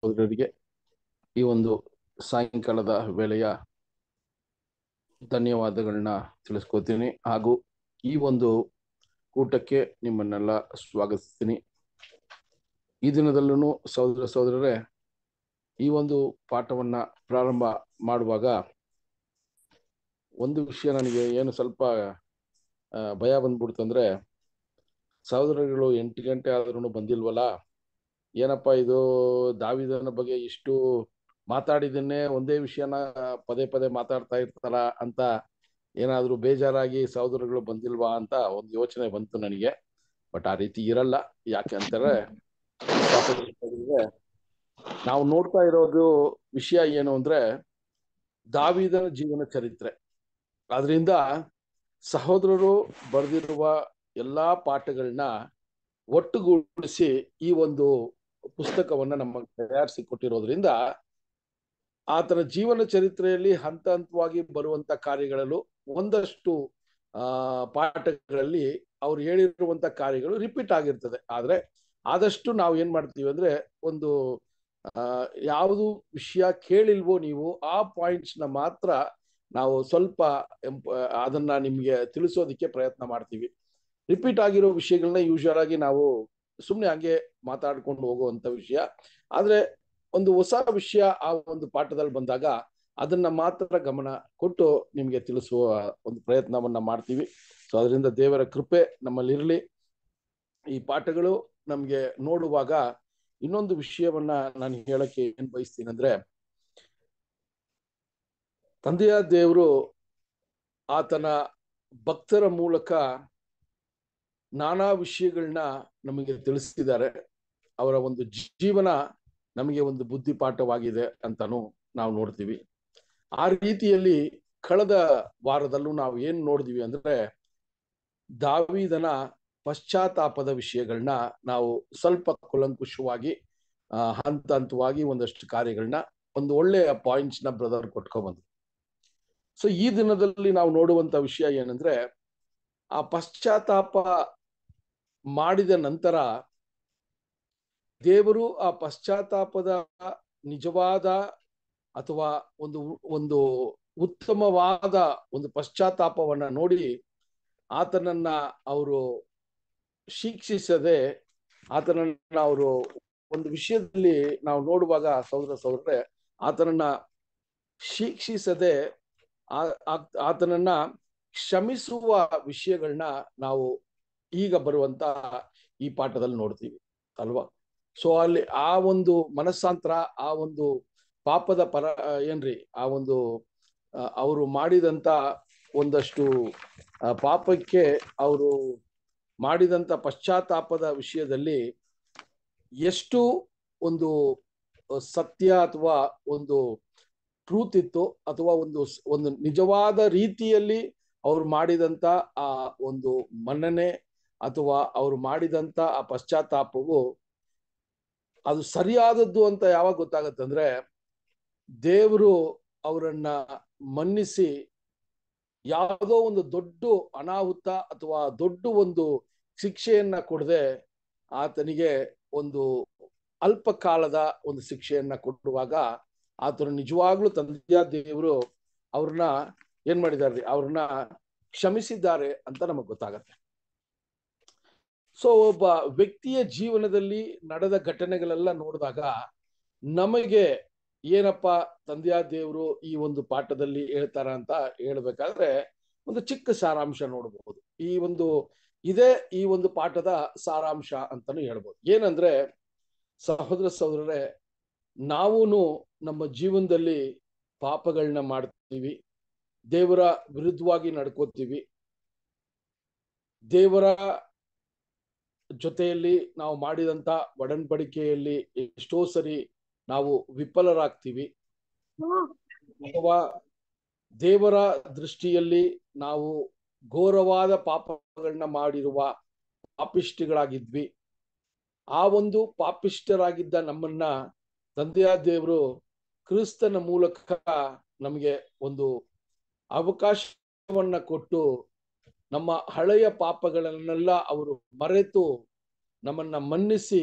ಸಹೋದರರಿಗೆ ಈ ಒಂದು ಸಾಯಂಕಾಲದ ವೇಳೆಯ ಧನ್ಯವಾದಗಳನ್ನ ತಿಳಿಸ್ಕೊತೀನಿ ಹಾಗೂ ಈ ಒಂದು ಕೂಟಕ್ಕೆ ನಿಮ್ಮನ್ನೆಲ್ಲ ಸ್ವಾಗತಿಸ್ತೀನಿ ಈ ದಿನದಲ್ಲೂ ಸಹೋದರ ಸಹೋದರರೇ ಈ ಒಂದು ಪಾಠವನ್ನ ಪ್ರಾರಂಭ ಮಾಡುವಾಗ ಒಂದು ವಿಷಯ ನನಗೆ ಏನು ಸ್ವಲ್ಪ ಭಯ ಬಂದ್ಬಿಡ್ತಂದ್ರೆ ಸಹೋದರಗಳು ಎಂಟು ಗಂಟೆ ಆದ್ರೂ ಬಂದಿಲ್ವಲ್ಲ ಏನಪ್ಪಾ ಇದು ದಾವಿದನ ಬಗ್ಗೆ ಇಷ್ಟು ಮಾತಾಡಿದನ್ನೇ ಒಂದೇ ವಿಷಯನ ಪದೇ ಪದೇ ಮಾತಾಡ್ತಾ ಇರ್ತಾರ ಅಂತ ಏನಾದ್ರೂ ಬೇಜಾರಾಗಿ ಸಹೋದರಗಳು ಬಂದಿಲ್ವಾ ಅಂತ ಒಂದು ಯೋಚನೆ ಬಂತು ನನಗೆ ಬಟ್ ಆ ರೀತಿ ಇರಲ್ಲ ಯಾಕೆ ಅಂತಾರೆ ನಾವು ನೋಡ್ತಾ ಇರೋದು ವಿಷಯ ಏನು ಅಂದ್ರೆ ದಾವಿದನ ಜೀವನ ಚರಿತ್ರೆ ಆದ್ರಿಂದ ಸಹೋದರರು ಬರೆದಿರುವ ಎಲ್ಲಾ ಪಾಠಗಳನ್ನ ಒಟ್ಟುಗೂಡಿಸಿ ಈ ಒಂದು ಪುಸ್ತಕವನ್ನ ನಮ್ಮ ತಯಾರಿಸಿ ಕೊಟ್ಟಿರೋದ್ರಿಂದ ಆತನ ಜೀವನ ಚರಿತ್ರೆಯಲ್ಲಿ ಹಂತ ಹಂತವಾಗಿ ಬರುವಂತ ಕಾರ್ಯಗಳಲ್ಲೂ ಒಂದಷ್ಟು ಆ ಪಾಠಗಳಲ್ಲಿ ಅವ್ರು ಹೇಳಿರುವಂತ ಕಾರ್ಯಗಳು ರಿಪೀಟ್ ಆಗಿರ್ತದೆ ಆದ್ರೆ ಆದಷ್ಟು ನಾವು ಏನ್ ಮಾಡ್ತೀವಿ ಅಂದ್ರೆ ಒಂದು ಯಾವುದು ವಿಷಯ ಕೇಳಿಲ್ವೋ ನೀವು ಆ ಪಾಯಿಂಟ್ಸ್ನ ಮಾತ್ರ ನಾವು ಸ್ವಲ್ಪ ಅದನ್ನ ನಿಮ್ಗೆ ತಿಳಿಸೋದಿಕ್ಕೆ ಪ್ರಯತ್ನ ಮಾಡ್ತೀವಿ ರಿಪೀಟ್ ಆಗಿರೋ ವಿಷಯಗಳನ್ನ ಯೂಶಲ್ ಆಗಿ ನಾವು ಸುಮ್ಮನೆ ಹಂಗೆ ಮಾತಾಡ್ಕೊಂಡು ಹೋಗುವಂತ ವಿಷಯ ಆದ್ರೆ ಒಂದು ಹೊಸ ವಿಷಯ ಆ ಒಂದು ಪಾಠದಲ್ಲಿ ಬಂದಾಗ ಅದನ್ನ ಮಾತ್ರ ಗಮನ ಕೊಟ್ಟು ನಿಮ್ಗೆ ತಿಳಿಸುವ ಒಂದು ಪ್ರಯತ್ನವನ್ನ ಮಾಡ್ತೀವಿ ಸೊ ಅದರಿಂದ ದೇವರ ಕೃಪೆ ನಮ್ಮಲ್ಲಿರಲಿ ಈ ಪಾಠಗಳು ನಮ್ಗೆ ನೋಡುವಾಗ ಇನ್ನೊಂದು ವಿಷಯವನ್ನ ನಾನು ಹೇಳಕ್ಕೆ ಏನ್ ಬಯಸ್ತೀನಿ ಅಂದ್ರೆ ತಂದೆಯ ದೇವರು ಆತನ ಭಕ್ತರ ಮೂಲಕ ನಾನಾ ವಿಷಯಗಳನ್ನ ನಮಗೆ ತಿಳಿಸಿದ್ದಾರೆ ಅವರ ಒಂದು ಜೀವನ ನಮಗೆ ಒಂದು ಬುದ್ಧಿಪಾಠವಾಗಿದೆ ಅಂತಾನು ನಾವು ನೋಡ್ತೀವಿ ಆ ರೀತಿಯಲ್ಲಿ ಕಳೆದ ವಾರದಲ್ಲೂ ನಾವು ಏನು ನೋಡಿದ್ವಿ ಅಂದ್ರೆ ದಾವಿದನ ಪಶ್ಚಾತ್ತಾಪದ ವಿಷಯಗಳನ್ನ ನಾವು ಸ್ವಲ್ಪ ಕುಲಂಕುಷವಾಗಿ ಹಂತ ಹಂತವಾಗಿ ಒಂದಷ್ಟು ಕಾರ್ಯಗಳನ್ನ ಒಂದು ಒಳ್ಳೆಯ ನ ಬ್ರದರ್ ಕೊಟ್ಕೊಬಂದ್ವಿ ಸೊ ಈ ದಿನದಲ್ಲಿ ನಾವು ನೋಡುವಂತ ವಿಷಯ ಏನಂದ್ರೆ ಆ ಪಶ್ಚಾತ್ತಾಪ ಮಾಡಿದ ನಂತರ ದೇವರು ಆ ಪಶ್ಚಾತ್ತಾಪದ ನಿಜವಾದ ಅಥವಾ ಒಂದು ಒಂದು ಉತ್ತಮವಾದ ಒಂದು ಪಶ್ಚಾತ್ತಾಪವನ್ನ ನೋಡಿ ಆತನನ್ನ ಅವರು ಶಿಕ್ಷಿಸದೆ ಆತನನ್ನ ಅವರು ಒಂದು ವಿಷಯದಲ್ಲಿ ನಾವು ನೋಡುವಾಗ ಸಹೋದರ ಸಹೋದ್ರೆ ಆತನನ್ನ ಶಿಕ್ಷಿಸದೆ ಆತನನ್ನ ಕ್ಷಮಿಸುವ ವಿಷಯಗಳನ್ನ ನಾವು ಈಗ ಬರುವಂತ ಈ ಪಾಠದಲ್ಲಿ ನೋಡ್ತೀವಿ ಅಲ್ವಾ ಸೊ ಅಲ್ಲಿ ಆ ಒಂದು ಮನಸ್ಸಾಂತರ ಆ ಒಂದು ಪಾಪದ ಪರ ಏನ್ರಿ ಆ ಒಂದು ಅವರು ಮಾಡಿದಂತ ಒಂದಷ್ಟು ಪಾಪಕ್ಕೆ ಅವರು ಮಾಡಿದಂತ ಪಶ್ಚಾತ್ತಾಪದ ವಿಷಯದಲ್ಲಿ ಎಷ್ಟು ಒಂದು ಸತ್ಯ ಅಥವಾ ಒಂದು ಟ್ರೂತ್ ಇತ್ತು ಅಥವಾ ಒಂದು ಒಂದು ನಿಜವಾದ ರೀತಿಯಲ್ಲಿ ಅವ್ರು ಮಾಡಿದಂತ ಆ ಒಂದು ಮನ್ನಣೆ ಅಥವಾ ಅವರು ಮಾಡಿದಂತ ಆ ಪಶ್ಚಾತ್ತಾಪವು ಅದು ಸರಿಯಾದದ್ದು ಅಂತ ಯಾವಾಗ ಗೊತ್ತಾಗತ್ತಂದ್ರೆ ದೇವರು ಅವರನ್ನ ಮನ್ನಿಸಿ ಯಾವುದೋ ಒಂದು ದೊಡ್ಡ ಅನಾಹುತ ಅಥವಾ ದೊಡ್ಡ ಒಂದು ಶಿಕ್ಷೆಯನ್ನ ಕೊಡದೆ ಆತನಿಗೆ ಒಂದು ಅಲ್ಪ ಕಾಲದ ಒಂದು ಶಿಕ್ಷೆಯನ್ನ ಕೊಡುವಾಗ ಆತನು ನಿಜವಾಗ್ಲೂ ತಂದೆಯ ದೇವರು ಅವ್ರನ್ನ ಏನ್ ಮಾಡಿದ್ದಾರೆ ಅವ್ರನ್ನ ಕ್ಷಮಿಸಿದ್ದಾರೆ ಅಂತ ನಮಗ್ ಗೊತ್ತಾಗತ್ತೆ ಸೊ ಒಬ್ಬ ವ್ಯಕ್ತಿಯ ಜೀವನದಲ್ಲಿ ನಡೆದ ಘಟನೆಗಳೆಲ್ಲ ನೋಡಿದಾಗ ನಮಗೆ ಏನಪ್ಪ ತಂದೆಯ ದೇವರು ಈ ಒಂದು ಪಾಠದಲ್ಲಿ ಹೇಳ್ತಾರ ಅಂತ ಹೇಳ್ಬೇಕಾದ್ರೆ ಒಂದು ಚಿಕ್ಕ ಸಾರಾಂಶ ನೋಡಬಹುದು ಈ ಒಂದು ಇದೇ ಈ ಒಂದು ಪಾಠದ ಸಾರಾಂಶ ಅಂತಾನು ಹೇಳ್ಬೋದು ಏನಂದ್ರೆ ಸಹೋದರ ಸಹೋದರರೇ ನಾವೂನು ನಮ್ಮ ಜೀವನದಲ್ಲಿ ಪಾಪಗಳನ್ನ ಮಾಡ್ತೀವಿ ದೇವರ ವಿರುದ್ಧವಾಗಿ ನಡ್ಕೋತೀವಿ ದೇವರ ಜೊತೆಯಲ್ಲಿ ನಾವು ಮಾಡಿದಂತ ಒಡನ್ಬಡಿಕೆಯಲ್ಲಿ ಎಷ್ಟೋ ಸರಿ ನಾವು ವಿಫಲರಾಗ್ತೀವಿ ಅಥವಾ ದೇವರ ದೃಷ್ಟಿಯಲ್ಲಿ ನಾವು ಘೋರವಾದ ಪಾಪಗಳನ್ನ ಮಾಡಿರುವ ಪಾಪಿಷ್ಟಿಗಳಾಗಿದ್ವಿ ಆ ಒಂದು ಪಾಪಿಷ್ಟರಾಗಿದ್ದ ನಮ್ಮನ್ನ ತಂದೆಯ ದೇವರು ಕ್ರಿಸ್ತನ ಮೂಲಕ ನಮಗೆ ಒಂದು ಅವಕಾಶವನ್ನ ಕೊಟ್ಟು ನಮ್ಮ ಹಳೆಯ ಪಾಪಗಳನ್ನೆಲ್ಲ ಅವರು ಮರೆತು ನಮ್ಮನ್ನ ಮನ್ನಿಸಿ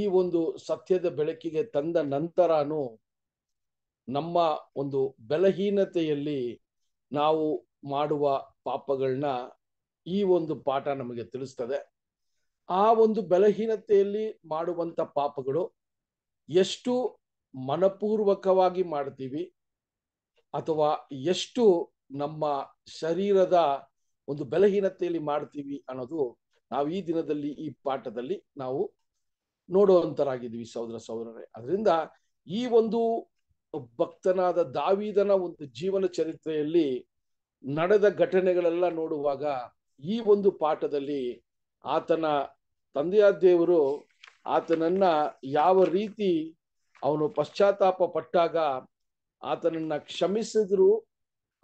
ಈ ಒಂದು ಸತ್ಯದ ಬೆಳಕಿಗೆ ತಂದ ನಂತರನು ನಮ್ಮ ಒಂದು ಬಲಹೀನತೆಯಲ್ಲಿ ನಾವು ಮಾಡುವ ಪಾಪಗಳನ್ನ ಈ ಒಂದು ಪಾಠ ನಮಗೆ ತಿಳಿಸ್ತದೆ ಆ ಒಂದು ಬಲಹೀನತೆಯಲ್ಲಿ ಮಾಡುವಂತ ಪಾಪಗಳು ಎಷ್ಟು ಮನಪೂರ್ವಕವಾಗಿ ಮಾಡ್ತೀವಿ ಅಥವಾ ಎಷ್ಟು ನಮ್ಮ ಶರೀರದ ಒಂದು ಬಲಹೀನತೆಯಲ್ಲಿ ಮಾಡ್ತೀವಿ ಅನ್ನೋದು ನಾವು ಈ ದಿನದಲ್ಲಿ ಈ ಪಾಠದಲ್ಲಿ ನಾವು ನೋಡುವಂತರಾಗಿದ್ದೀವಿ ಸಹೋದರ ಸಹೋದರರೇ ಅದರಿಂದ ಈ ಒಂದು ಭಕ್ತನಾದ ದಾವಿದನ ಒಂದು ಜೀವನ ಚರಿತ್ರೆಯಲ್ಲಿ ನಡೆದ ಘಟನೆಗಳೆಲ್ಲ ನೋಡುವಾಗ ಈ ಒಂದು ಪಾಠದಲ್ಲಿ ಆತನ ತಂದೆಯ ದೇವರು ಆತನನ್ನ ಯಾವ ರೀತಿ ಅವನು ಪಶ್ಚಾತ್ತಾಪ ಪಟ್ಟಾಗ ಆತನನ್ನ ಕ್ಷಮಿಸಿದ್ರು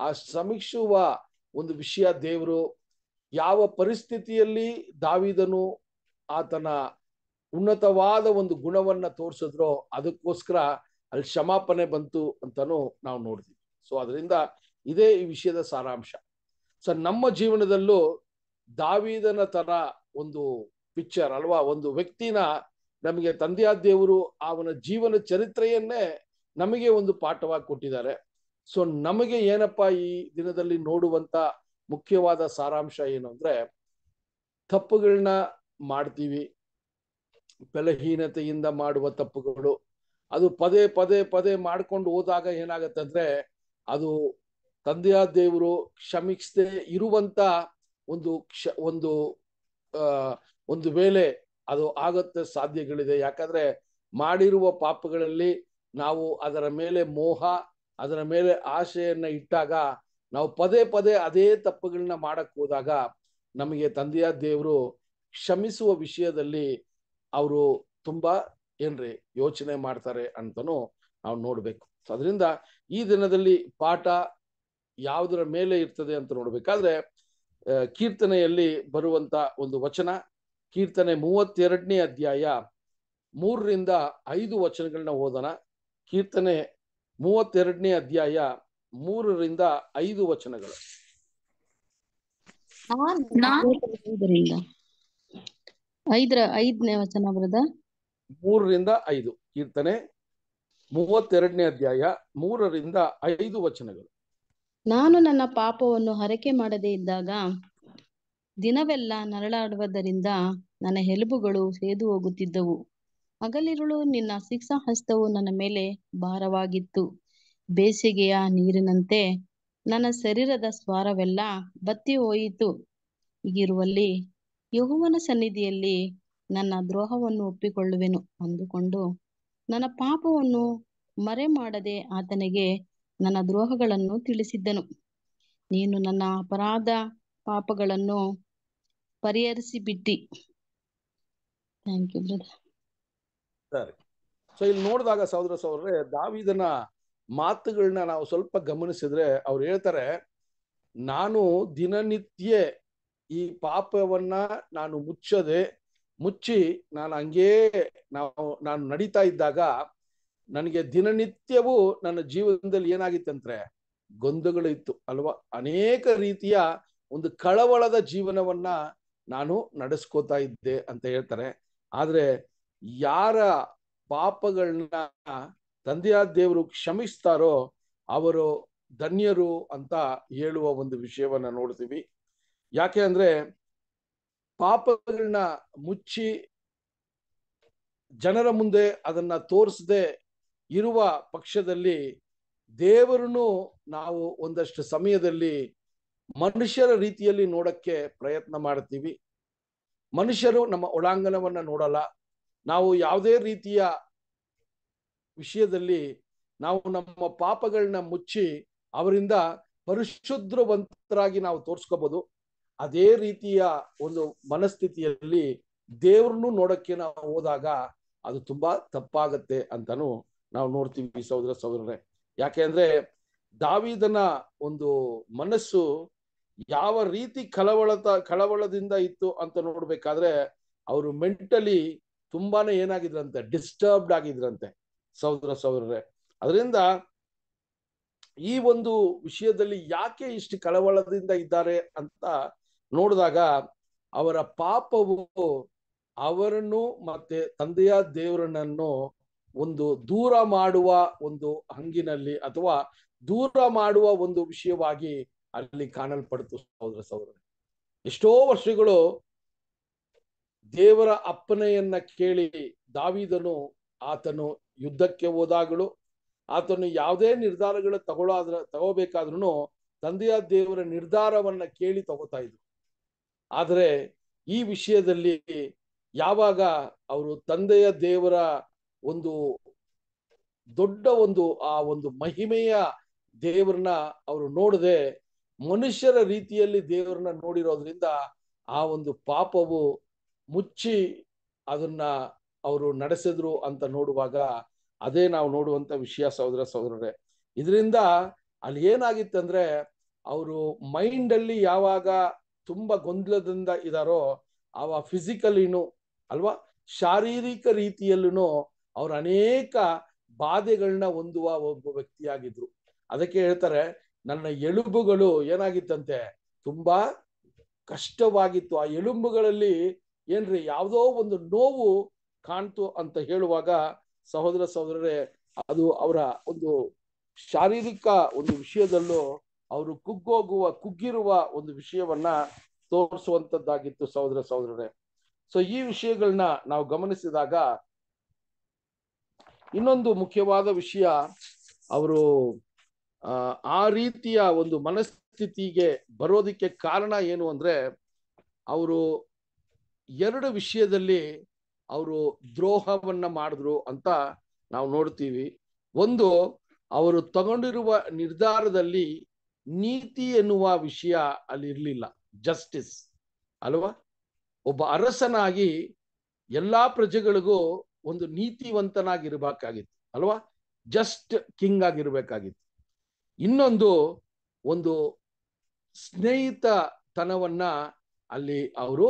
ಆ ಶ್ರಮಿಸುವ ಒಂದು ವಿಷಯ ದೇವರು ಯಾವ ಪರಿಸ್ಥಿತಿಯಲ್ಲಿ ದಾವಿದನು ಆತನ ಉನ್ನತವಾದ ಒಂದು ಗುಣವನ್ನ ತೋರಿಸಿದ್ರೋ ಅದಕ್ಕೋಸ್ಕರ ಅಲ್ಲಿ ಕ್ಷಮಾಪಣೆ ಬಂತು ಅಂತಾನು ನಾವು ನೋಡ್ತೀವಿ ಸೊ ಅದರಿಂದ ಇದೇ ಈ ವಿಷಯದ ಸಾರಾಂಶ ಸೊ ನಮ್ಮ ಜೀವನದಲ್ಲೂ ದಾವಿದನ ತರ ಒಂದು ಪಿಕ್ಚರ್ ಅಲ್ವಾ ಒಂದು ವ್ಯಕ್ತಿನ ನಮಗೆ ತಂದೆಯ ದೇವರು ಅವನ ಜೀವನ ಚರಿತ್ರೆಯನ್ನೇ ನಮಗೆ ಒಂದು ಪಾಠವಾಗಿ ಕೊಟ್ಟಿದ್ದಾರೆ ಸೊ ನಮಗೆ ಏನಪ್ಪಾ ಈ ದಿನದಲ್ಲಿ ನೋಡುವಂತ ಮುಖ್ಯವಾದ ಸಾರಾಂಶ ಏನು ಅಂದ್ರೆ ತಪ್ಪುಗಳನ್ನ ಮಾಡ್ತೀವಿ ಬೆಲಹೀನತೆಯಿಂದ ಮಾಡುವ ತಪ್ಪುಗಳು ಅದು ಪದೇ ಪದೇ ಪದೇ ಮಾಡ್ಕೊಂಡು ಹೋದಾಗ ಏನಾಗತ್ತೆ ಅಂದ್ರೆ ಅದು ತಂದೆಯ ದೇವರು ಕ್ಷಮಿಸದೆ ಇರುವಂತ ಒಂದು ಕ್ಷ ಒಂದು ಒಂದು ವೇಳೆ ಅದು ಆಗತ್ತೆ ಸಾಧ್ಯಗಳಿದೆ ಯಾಕಂದ್ರೆ ಮಾಡಿರುವ ಪಾಪಗಳಲ್ಲಿ ನಾವು ಅದರ ಮೇಲೆ ಮೋಹ ಅದರ ಮೇಲೆ ಆಶೆಯನ್ನ ಇಟ್ಟಾಗ ನಾವು ಪದೇ ಪದೇ ಅದೇ ತಪ್ಪುಗಳನ್ನ ಮಾಡಕ್ ಹೋದಾಗ ನಮಗೆ ತಂದೆಯ ದೇವರು ಕ್ಷಮಿಸುವ ವಿಷಯದಲ್ಲಿ ಅವರು ತುಂಬಾ ಏನ್ರಿ ಯೋಚನೆ ಮಾಡ್ತಾರೆ ಅಂತನೂ ನಾವು ನೋಡ್ಬೇಕು ಅದರಿಂದ ಈ ದಿನದಲ್ಲಿ ಪಾಠ ಯಾವುದರ ಮೇಲೆ ಇರ್ತದೆ ಅಂತ ನೋಡ್ಬೇಕಾದ್ರೆ ಕೀರ್ತನೆಯಲ್ಲಿ ಬರುವಂತ ಒಂದು ವಚನ ಕೀರ್ತನೆ ಮೂವತ್ತೆರಡನೇ ಅಧ್ಯಾಯ ಮೂರರಿಂದ ಐದು ವಚನಗಳನ್ನ ಓದೋಣ ಕೀರ್ತನೆ ಮೂವತ್ತೆರಡನೇ ಅಧ್ಯಾಯ ಮೂರರಿಂದ ಐದು ವಚನಗಳು ಐದರ ಐದನೇ ವಚನ ಬರದ ಮೂರರಿಂದ ಐದು ಕೀರ್ತನೆ ಮೂವತ್ತೆರಡನೇ ಅಧ್ಯಾಯ ಮೂರರಿಂದ ಐದು ವಚನಗಳು ನಾನು ನನ್ನ ಪಾಪವನ್ನು ಹರಕೆ ಮಾಡದೇ ಇದ್ದಾಗ ದಿನವೆಲ್ಲ ನರಳಾಡುವುದರಿಂದ ನನ್ನ ಹೆಲುಬುಗಳು ಸೇದು ಹೋಗುತ್ತಿದ್ದವು ಹಗಲಿರುಳು ನಿನ್ನ ಶಿಕ್ಷಾ ಹಸ್ತವು ನನ್ನ ಮೇಲೆ ಭಾರವಾಗಿತ್ತು ಬೇಸಿಗೆಯ ನೀರಿನಂತೆ ನನ್ನ ಶರೀರದ ಸ್ವಾರವೆಲ್ಲ ಬತ್ತಿ ಹೋಯಿತು ಹೀಗಿರುವಲ್ಲಿ ಯಹುವನ ಸನ್ನಿಧಿಯಲ್ಲಿ ನನ್ನ ದ್ರೋಹವನ್ನು ಒಪ್ಪಿಕೊಳ್ಳುವೆನು ಅಂದುಕೊಂಡು ನನ್ನ ಪಾಪವನ್ನು ಮರೆ ಮಾಡದೆ ಆತನಿಗೆ ನನ್ನ ದ್ರೋಹಗಳನ್ನು ತಿಳಿಸಿದ್ದನು ನೀನು ನನ್ನ ಅಪರಾಧ ಪಾಪಗಳನ್ನು ಪರಿಹರಿಸಿಬಿಟ್ಟಿ ಥ್ಯಾಂಕ್ ಯು ಬ್ರದರ್ ಇದ್ದಾರೆ ಸೊ ಇಲ್ಲಿ ನೋಡಿದಾಗ ಸಹೋದರ ಸಹೋದ್ರೆ ದಾವಿದನ ಮಾತುಗಳನ್ನ ನಾವು ಸ್ವಲ್ಪ ಗಮನಿಸಿದ್ರೆ ಅವ್ರು ಹೇಳ್ತಾರೆ ನಾನು ದಿನನಿತ್ಯ ಈ ಪಾಪವನ್ನ ನಾನು ಮುಚ್ಚದೆ ಮುಚ್ಚಿ ನಾನು ಹಂಗೇ ನಾವು ನಾನು ನಡೀತಾ ಇದ್ದಾಗ ನನಗೆ ದಿನನಿತ್ಯವೂ ನನ್ನ ಜೀವನದಲ್ಲಿ ಏನಾಗಿತ್ತಂದ್ರೆ ಗೊಂದಗಳು ಇತ್ತು ಅಲ್ವಾ ಅನೇಕ ರೀತಿಯ ಒಂದು ಕಳವಳದ ಜೀವನವನ್ನ ನಾನು ನಡೆಸ್ಕೋತಾ ಇದ್ದೆ ಅಂತ ಹೇಳ್ತಾರೆ ಆದ್ರೆ ಯಾರ ಪಾಪಗಳನ್ನ ತಂದೆಯ ದೇವರು ಕ್ಷಮಿಸ್ತಾರೋ ಅವರು ಧನ್ಯರು ಅಂತ ಹೇಳುವ ಒಂದು ವಿಷಯವನ್ನ ನೋಡ್ತೀವಿ ಯಾಕೆ ಅಂದ್ರೆ ಪಾಪಗಳನ್ನ ಮುಚ್ಚಿ ಜನರ ಮುಂದೆ ಅದನ್ನ ತೋರಿಸದೆ ಇರುವ ಪಕ್ಷದಲ್ಲಿ ದೇವರನ್ನು ನಾವು ಒಂದಷ್ಟು ಸಮಯದಲ್ಲಿ ಮನುಷ್ಯರ ರೀತಿಯಲ್ಲಿ ನೋಡಕ್ಕೆ ಪ್ರಯತ್ನ ಮಾಡ್ತೀವಿ ಮನುಷ್ಯರು ನಮ್ಮ ಒಳಾಂಗಣವನ್ನ ನೋಡಲ್ಲ ನಾವು ಯಾವುದೇ ರೀತಿಯ ವಿಷಯದಲ್ಲಿ ನಾವು ನಮ್ಮ ಪಾಪಗಳನ್ನ ಮುಚ್ಚಿ ಅವರಿಂದ ಪರಿಶುದ್ರವಂತರಾಗಿ ನಾವು ತೋರಿಸ್ಕೋಬಹುದು ಅದೇ ರೀತಿಯ ಒಂದು ಮನಸ್ಥಿತಿಯಲ್ಲಿ ದೇವ್ರನ್ನು ನೋಡಕ್ಕೆ ನಾವು ಹೋದಾಗ ಅದು ತುಂಬಾ ತಪ್ಪಾಗತ್ತೆ ಅಂತಾನು ನಾವು ನೋಡ್ತೀವಿ ಸಹೋದರ ಸಹೋದರರೇ ಯಾಕೆ ಅಂದ್ರೆ ದಾವಿದನ ಒಂದು ಮನಸ್ಸು ಯಾವ ರೀತಿ ಕಳವಳತ ಕಳವಳದಿಂದ ಇತ್ತು ಅಂತ ನೋಡ್ಬೇಕಾದ್ರೆ ಅವರು ಮೆಂಟಲಿ ತುಂಬಾನೇ ಏನಾಗಿದ್ರಂತೆ ಡಿಸ್ಟರ್ಬ್ಡ್ ಆಗಿದ್ರಂತೆ ಸಹೋದರ ಸಹೋದರರೇ ಅದರಿಂದ ಈ ಒಂದು ವಿಷಯದಲ್ಲಿ ಯಾಕೆ ಇಷ್ಟು ಕಳವಳದಿಂದ ಇದ್ದಾರೆ ಅಂತ ನೋಡಿದಾಗ ಅವರ ಪಾಪವು ಅವರನ್ನು ಮತ್ತೆ ತಂದೆಯ ದೇವರನ್ನು ಒಂದು ದೂರ ಮಾಡುವ ಒಂದು ಹಂಗಿನಲ್ಲಿ ಅಥವಾ ದೂರ ಮಾಡುವ ಒಂದು ವಿಷಯವಾಗಿ ಅಲ್ಲಿ ಕಾಣಲ್ಪಡ್ತು ಸಹೋದರ ಸಹೋದರ ಎಷ್ಟೋ ವರ್ಷಗಳು ದೇವರ ಅಪ್ಪನೆಯನ್ನ ಕೇಳಿ ದಾವಿದನು ಆತನು ಯುದ್ಧಕ್ಕೆ ಹೋದಾಗಳು ಆತನು ಯಾವುದೇ ನಿರ್ಧಾರಗಳು ತಗೊಳಾದ್ರ ತಗೋಬೇಕಾದ್ರೂ ತಂದೆಯ ದೇವರ ನಿರ್ಧಾರವನ್ನ ಕೇಳಿ ತಗೋತಾ ಇದ್ರು ಆದರೆ ಈ ವಿಷಯದಲ್ಲಿ ಯಾವಾಗ ಅವರು ತಂದೆಯ ದೇವರ ಒಂದು ದೊಡ್ಡ ಒಂದು ಆ ಒಂದು ಮಹಿಮೆಯ ದೇವರನ್ನ ಅವರು ನೋಡದೆ ಮನುಷ್ಯರ ರೀತಿಯಲ್ಲಿ ದೇವರನ್ನ ನೋಡಿರೋದ್ರಿಂದ ಆ ಒಂದು ಪಾಪವು ಮುಚ್ಚಿ ಅದನ್ನ ಅವರು ನಡೆಸಿದ್ರು ಅಂತ ನೋಡುವಾಗ ಅದೇ ನಾವು ನೋಡುವಂತ ವಿಷಯ ಸಹೋದರ ಸಹೋದರರೇ ಇದರಿಂದ ಅಲ್ಲಿ ಏನಾಗಿತ್ತಂದ್ರೆ ಅವರು ಮೈಂಡ್ ಅಲ್ಲಿ ಯಾವಾಗ ತುಂಬಾ ಗೊಂದಲದಿಂದ ಇದಾರೋ ಆವ ಫಿಸಿಕಲಿನೂ ಅಲ್ವಾ ಶಾರೀರಿಕ ರೀತಿಯಲ್ಲೂ ಅವ್ರು ಅನೇಕ ಬಾಧೆಗಳನ್ನ ಹೊಂದುವ ಒಬ್ಬ ವ್ಯಕ್ತಿಯಾಗಿದ್ರು ಅದಕ್ಕೆ ಹೇಳ್ತಾರೆ ನನ್ನ ಎಲುಬುಗಳು ಏನಾಗಿತ್ತಂತೆ ತುಂಬಾ ಕಷ್ಟವಾಗಿತ್ತು ಆ ಎಳುಬುಗಳಲ್ಲಿ ಏನ್ರಿ ಯಾವುದೋ ಒಂದು ನೋವು ಕಾಣ್ತು ಅಂತ ಹೇಳುವಾಗ ಸಹೋದರ ಸಹೋದರರೇ ಅದು ಅವರ ಒಂದು ಶಾರೀರಿಕ ಒಂದು ವಿಷಯದಲ್ಲೂ ಅವರು ಕುಗ್ಗೋಗುವ ಕುಗ್ಗಿರುವ ಒಂದು ವಿಷಯವನ್ನ ತೋರಿಸುವಂತದ್ದಾಗಿತ್ತು ಸಹೋದರ ಸಹೋದರರೇ ಸೊ ಈ ವಿಷಯಗಳನ್ನ ನಾವು ಗಮನಿಸಿದಾಗ ಇನ್ನೊಂದು ಮುಖ್ಯವಾದ ವಿಷಯ ಅವರು ಆ ರೀತಿಯ ಒಂದು ಮನಸ್ಥಿತಿಗೆ ಬರೋದಿಕ್ಕೆ ಕಾರಣ ಏನು ಅಂದ್ರೆ ಅವರು ಎರಡು ವಿಷಯದಲ್ಲಿ ಅವರು ದ್ರೋಹವನ್ನ ಮಾಡಿದ್ರು ಅಂತ ನಾವು ನೋಡ್ತೀವಿ ಒಂದು ಅವರು ತಗೊಂಡಿರುವ ನಿರ್ಧಾರದಲ್ಲಿ ನೀತಿ ಎನ್ನುವ ವಿಷಯ ಅಲ್ಲಿ ಇರಲಿಲ್ಲ ಜಸ್ಟಿಸ್ ಅಲ್ವಾ ಒಬ್ಬ ಅರಸನಾಗಿ ಎಲ್ಲಾ ಪ್ರಜೆಗಳಿಗೂ ಒಂದು ನೀತಿವಂತನಾಗಿರ್ಬೇಕಾಗಿತ್ತು ಅಲ್ವಾ ಜಸ್ಟ್ ಕಿಂಗ್ ಆಗಿರ್ಬೇಕಾಗಿತ್ತು ಇನ್ನೊಂದು ಒಂದು ಸ್ನೇಹಿತತನವನ್ನ ಅಲ್ಲಿ ಅವರು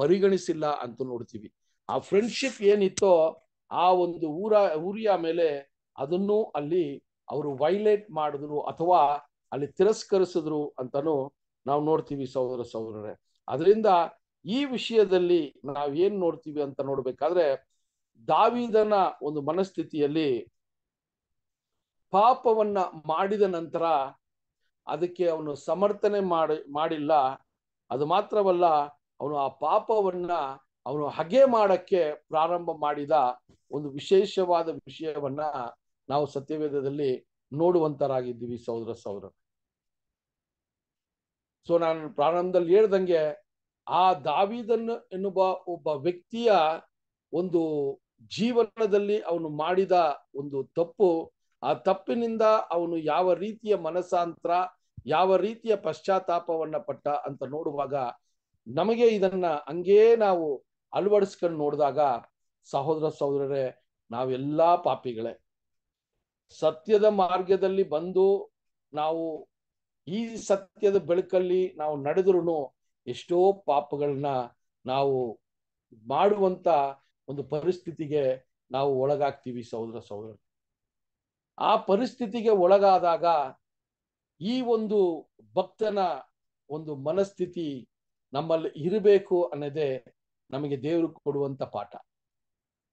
ಪರಿಗಣಿಸಿಲ್ಲ ಅಂತ ನೋಡ್ತೀವಿ ಆ ಫ್ರೆಂಡ್ಶಿಪ್ ಏನಿತ್ತೋ ಆ ಒಂದು ಊರ ಊರಿಯ ಮೇಲೆ ಅದನ್ನು ಅಲ್ಲಿ ಅವರು ವೈಲೇಟ್ ಮಾಡಿದ್ರು ಅಥವಾ ಅಲ್ಲಿ ತಿರಸ್ಕರಿಸಿದ್ರು ಅಂತಾನು ನಾವು ನೋಡ್ತೀವಿ ಸಹೋದರ ಸಹೋದರರೇ ಅದರಿಂದ ಈ ವಿಷಯದಲ್ಲಿ ನಾವು ನೋಡ್ತೀವಿ ಅಂತ ನೋಡ್ಬೇಕಾದ್ರೆ ದಾವಿದನ ಒಂದು ಮನಸ್ಥಿತಿಯಲ್ಲಿ ಪಾಪವನ್ನ ಮಾಡಿದ ನಂತರ ಅದಕ್ಕೆ ಅವನು ಸಮರ್ಥನೆ ಮಾಡಿ ಮಾಡಿಲ್ಲ ಅದು ಮಾತ್ರವಲ್ಲ ಅವನು ಆ ಪಾಪವನ್ನ ಅವನು ಹಗೆ ಮಾಡಕ್ಕೆ ಪ್ರಾರಂಭ ಮಾಡಿದ ಒಂದು ವಿಶೇಷವಾದ ವಿಷಯವನ್ನ ನಾವು ಸತ್ಯವೇದದಲ್ಲಿ ನೋಡುವಂತರಾಗಿದ್ದೀವಿ ಸಹೋದರ ಸಹೋದರ ಸೊ ನಾನು ಪ್ರಾರಂಭದಲ್ಲಿ ಹೇಳ್ದಂಗೆ ಆ ದಾವಿದನ್ ಎನ್ನುವ ಒಬ್ಬ ವ್ಯಕ್ತಿಯ ಒಂದು ಜೀವನದಲ್ಲಿ ಅವನು ಮಾಡಿದ ಒಂದು ತಪ್ಪು ಆ ತಪ್ಪಿನಿಂದ ಅವನು ಯಾವ ರೀತಿಯ ಮನಸಾಂತರ ಯಾವ ರೀತಿಯ ಪಶ್ಚಾತ್ತಾಪವನ್ನ ಪಟ್ಟ ಅಂತ ನೋಡುವಾಗ ನಮಗೆ ಇದನ್ನ ಹಂಗೇ ನಾವು ಅಳವಡಿಸ್ಕೊಂಡು ನೋಡಿದಾಗ ಸಹೋದರ ಸಹೋದರರೇ ನಾವೆಲ್ಲಾ ಪಾಪಿಗಳೇ ಸತ್ಯದ ಮಾರ್ಗದಲ್ಲಿ ಬಂದು ನಾವು ಈ ಸತ್ಯದ ಬೆಳಕಲ್ಲಿ ನಾವು ನಡೆದ್ರು ಎಷ್ಟೋ ಪಾಪಗಳನ್ನ ನಾವು ಮಾಡುವಂತ ಒಂದು ಪರಿಸ್ಥಿತಿಗೆ ನಾವು ಒಳಗಾಗ್ತೀವಿ ಸಹೋದರ ಸಹೋದರ ಆ ಪರಿಸ್ಥಿತಿಗೆ ಒಳಗಾದಾಗ ಈ ಒಂದು ಭಕ್ತನ ಒಂದು ಮನಸ್ಥಿತಿ ನಮ್ಮಲ್ಲಿ ಇರಬೇಕು ಅನ್ನೋದೇ ನಮಗೆ ದೇವರು ಕೊಡುವಂತ ಪಾಠ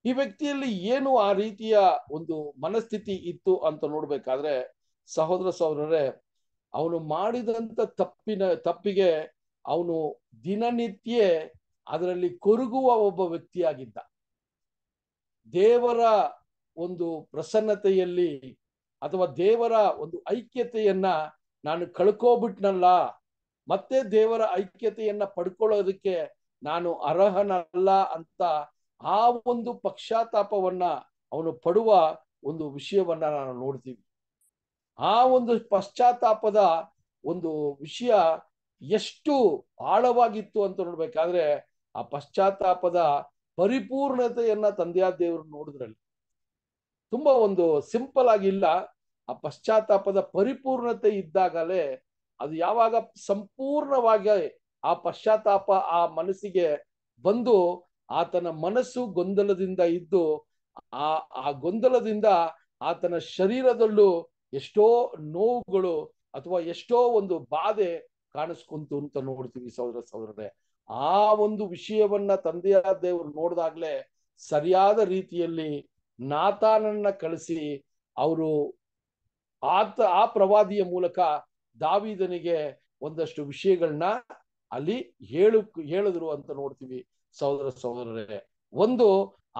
ಈ ವ್ಯಕ್ತಿಯಲ್ಲಿ ಏನು ಆ ರೀತಿಯ ಒಂದು ಮನಸ್ಥಿತಿ ಇತ್ತು ಅಂತ ನೋಡ್ಬೇಕಾದ್ರೆ ಸಹೋದರ ಸಹೋದರರೇ ಅವನು ಮಾಡಿದಂತ ತಪ್ಪಿನ ತಪ್ಪಿಗೆ ಅವನು ದಿನನಿತ್ಯ ಅದರಲ್ಲಿ ಕೊರಗುವ ಒಬ್ಬ ವ್ಯಕ್ತಿಯಾಗಿದ್ದ ದೇವರ ಒಂದು ಪ್ರಸನ್ನತೆಯಲ್ಲಿ ಅಥವಾ ದೇವರ ಒಂದು ಐಕ್ಯತೆಯನ್ನ ನಾನು ಕಳ್ಕೋಬಿಟ್ನಲ್ಲ ಮತ್ತೆ ದೇವರ ಐಕ್ಯತೆಯನ್ನ ಪಡ್ಕೊಳ್ಳೋದಕ್ಕೆ ನಾನು ಅರ್ಹನಲ್ಲ ಅಂತ ಆ ಒಂದು ಪಕ್ಷಾತಾಪವನ್ನ ಅವನು ಪಡುವ ಒಂದು ವಿಷಯವನ್ನ ನಾನು ನೋಡ್ತೀವಿ ಆ ಒಂದು ಪಶ್ಚಾತ್ತಾಪದ ಒಂದು ವಿಷಯ ಎಷ್ಟು ಆಳವಾಗಿತ್ತು ಅಂತ ನೋಡ್ಬೇಕಾದ್ರೆ ಆ ಪಶ್ಚಾತ್ತಾಪದ ಪರಿಪೂರ್ಣತೆಯನ್ನ ತಂದೆಯ ದೇವರು ನೋಡಿದ್ರಲ್ಲಿ ತುಂಬಾ ಒಂದು ಸಿಂಪಲ್ ಆಗಿಲ್ಲ ಆ ಪಶ್ಚಾತ್ತಾಪದ ಪರಿಪೂರ್ಣತೆ ಇದ್ದಾಗಲೇ ಅದು ಯಾವಾಗ ಸಂಪೂರ್ಣವಾಗಿ ಆ ಪಶ್ಚಾತ್ತಾಪ ಆ ಮನಸ್ಸಿಗೆ ಬಂದು ಆತನ ಮನಸ್ಸು ಗೊಂದಲದಿಂದ ಇದ್ದು ಆ ಆ ಗೊಂದಲದಿಂದ ಆತನ ಶರೀರದಲ್ಲೂ ಎಷ್ಟೋ ನೋವುಗಳು ಅಥವಾ ಎಷ್ಟೋ ಒಂದು ಬಾಧೆ ಕಾಣಿಸ್ಕೊಂತು ಅಂತ ನೋಡ್ತೀವಿ ಸಹೋದರ ಸಹೋದರರೇ ಆ ಒಂದು ವಿಷಯವನ್ನ ತಂದೆಯ ದೇವರು ನೋಡಿದಾಗ್ಲೇ ಸರಿಯಾದ ರೀತಿಯಲ್ಲಿ ನಾತಾನನ್ನ ಕಳಿಸಿ ಅವರು ಆತ ಆ ಪ್ರವಾದಿಯ ಮೂಲಕ ದಾವಿದನಿಗೆ ಒಂದಷ್ಟು ವಿಷಯಗಳನ್ನ ಅಲ್ಲಿ ಹೇಳು ಹೇಳಿದ್ರು ಅಂತ ನೋಡ್ತೀವಿ ಸಹೋದರ ಸಹೋದರರೇ ಒಂದು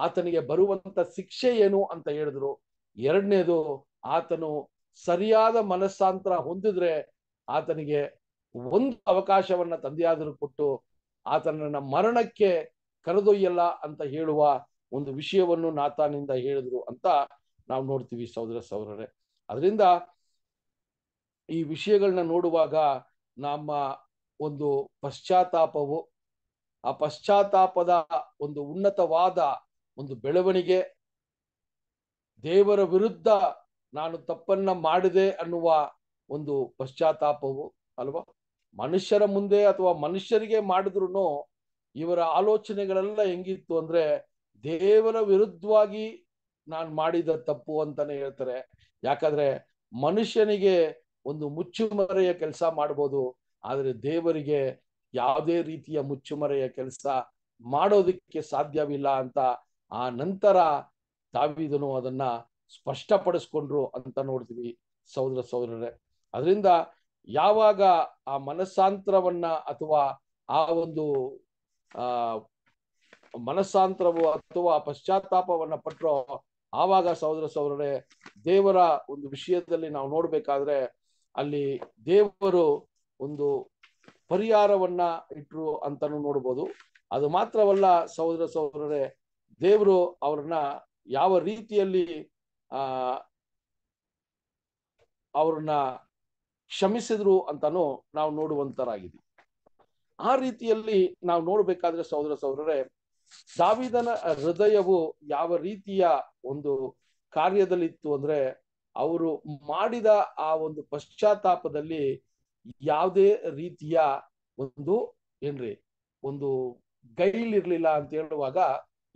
ಆತನಿಗೆ ಬರುವಂತ ಶಿಕ್ಷೆ ಏನು ಅಂತ ಹೇಳಿದ್ರು ಎರಡನೇದು ಆತನು ಸರಿಯಾದ ಮನಸ್ಸಾಂತರ ಹೊಂದಿದ್ರೆ ಆತನಿಗೆ ಒಂದು ಅವಕಾಶವನ್ನ ತಂದೆಯಾದರೂ ಕೊಟ್ಟು ಆತನನ್ನ ಮರಣಕ್ಕೆ ಕರೆದೊಯ್ಯಲ್ಲ ಅಂತ ಹೇಳುವ ಒಂದು ವಿಷಯವನ್ನು ನಾತಾನಿಂದ ಹೇಳಿದ್ರು ಅಂತ ನಾವು ನೋಡ್ತೀವಿ ಸಹೋದರ ಸಹೋದರರೇ ಅದರಿಂದ ಈ ವಿಷಯಗಳನ್ನ ನೋಡುವಾಗ ನಮ್ಮ ಒಂದು ಪಶ್ಚಾತ್ತಾಪವು ಆ ಪಶ್ಚಾತ್ತಾಪದ ಒಂದು ಉನ್ನತವಾದ ಒಂದು ಬೆಳವಣಿಗೆ ದೇವರ ವಿರುದ್ಧ ನಾನು ತಪ್ಪನ್ನ ಮಾಡಿದೆ ಅನ್ನುವ ಒಂದು ಪಶ್ಚಾತ್ತಾಪವು ಅಲ್ವಾ ಮನುಷ್ಯರ ಮುಂದೆ ಅಥವಾ ಮನುಷ್ಯರಿಗೆ ಮಾಡಿದ್ರು ಇವರ ಆಲೋಚನೆಗಳೆಲ್ಲ ಹೆಂಗಿತ್ತು ಅಂದ್ರೆ ದೇವರ ವಿರುದ್ಧವಾಗಿ ನಾನು ಮಾಡಿದ ತಪ್ಪು ಅಂತಾನೆ ಹೇಳ್ತಾರೆ ಯಾಕಂದ್ರೆ ಮನುಷ್ಯನಿಗೆ ಒಂದು ಮುಚ್ಚುಮರೆಯ ಕೆಲಸ ಮಾಡ್ಬೋದು ಆದರೆ ದೇವರಿಗೆ ಯಾವುದೇ ರೀತಿಯ ಮುಚ್ಚುಮರೆಯ ಕೆಲಸ ಮಾಡೋದಕ್ಕೆ ಸಾಧ್ಯವಿಲ್ಲ ಅಂತ ಆ ನಂತರ ತಾವಿದನು ಅದನ್ನ ಸ್ಪಷ್ಟಪಡಿಸ್ಕೊಂಡ್ರು ಅಂತ ನೋಡ್ತೀವಿ ಸಹೋದರ ಸಹೋದರರೇ ಅದರಿಂದ ಯಾವಾಗ ಆ ಮನಸ್ಸಾಂತರವನ್ನ ಅಥವಾ ಆ ಒಂದು ಆ ಮನಸ್ಸಾಂತರವು ಅಥವಾ ಪಶ್ಚಾತ್ತಾಪವನ್ನ ಪಟ್ರೋ ಆವಾಗ ಸಹೋದರ ಸಹೋದರರೇ ದೇವರ ಒಂದು ವಿಷಯದಲ್ಲಿ ನಾವು ನೋಡ್ಬೇಕಾದ್ರೆ ಅಲ್ಲಿ ದೇವರು ಒಂದು ಪರಿಹಾರವನ್ನ ಇಟ್ರು ಅಂತಾನು ನೋಡ್ಬೋದು ಅದು ಮಾತ್ರವಲ್ಲ ಸಹೋದರ ಸಹೋದರರೇ ದೇವರು ಅವ್ರನ್ನ ಯಾವ ರೀತಿಯಲ್ಲಿ ಆ ಅವ್ರನ್ನ ಕ್ಷಮಿಸಿದ್ರು ಅಂತಾನು ನಾವು ನೋಡುವಂತರಾಗಿದೆ ಆ ರೀತಿಯಲ್ಲಿ ನಾವು ನೋಡ್ಬೇಕಾದ್ರೆ ಸಹೋದರ ಸಹೋದರರೇ ದಾವಿದನ ಹೃದಯವು ಯಾವ ರೀತಿಯ ಒಂದು ಕಾರ್ಯದಲ್ಲಿತ್ತು ಅಂದ್ರೆ ಅವರು ಮಾಡಿದ ಆ ಒಂದು ಪಶ್ಚಾತ್ತಾಪದಲ್ಲಿ ಯಾವುದೇ ರೀತಿಯ ಒಂದು ಏನ್ರಿ ಒಂದು ಗೈಲಿರ್ಲಿಲ್ಲ ಅಂತ ಹೇಳುವಾಗ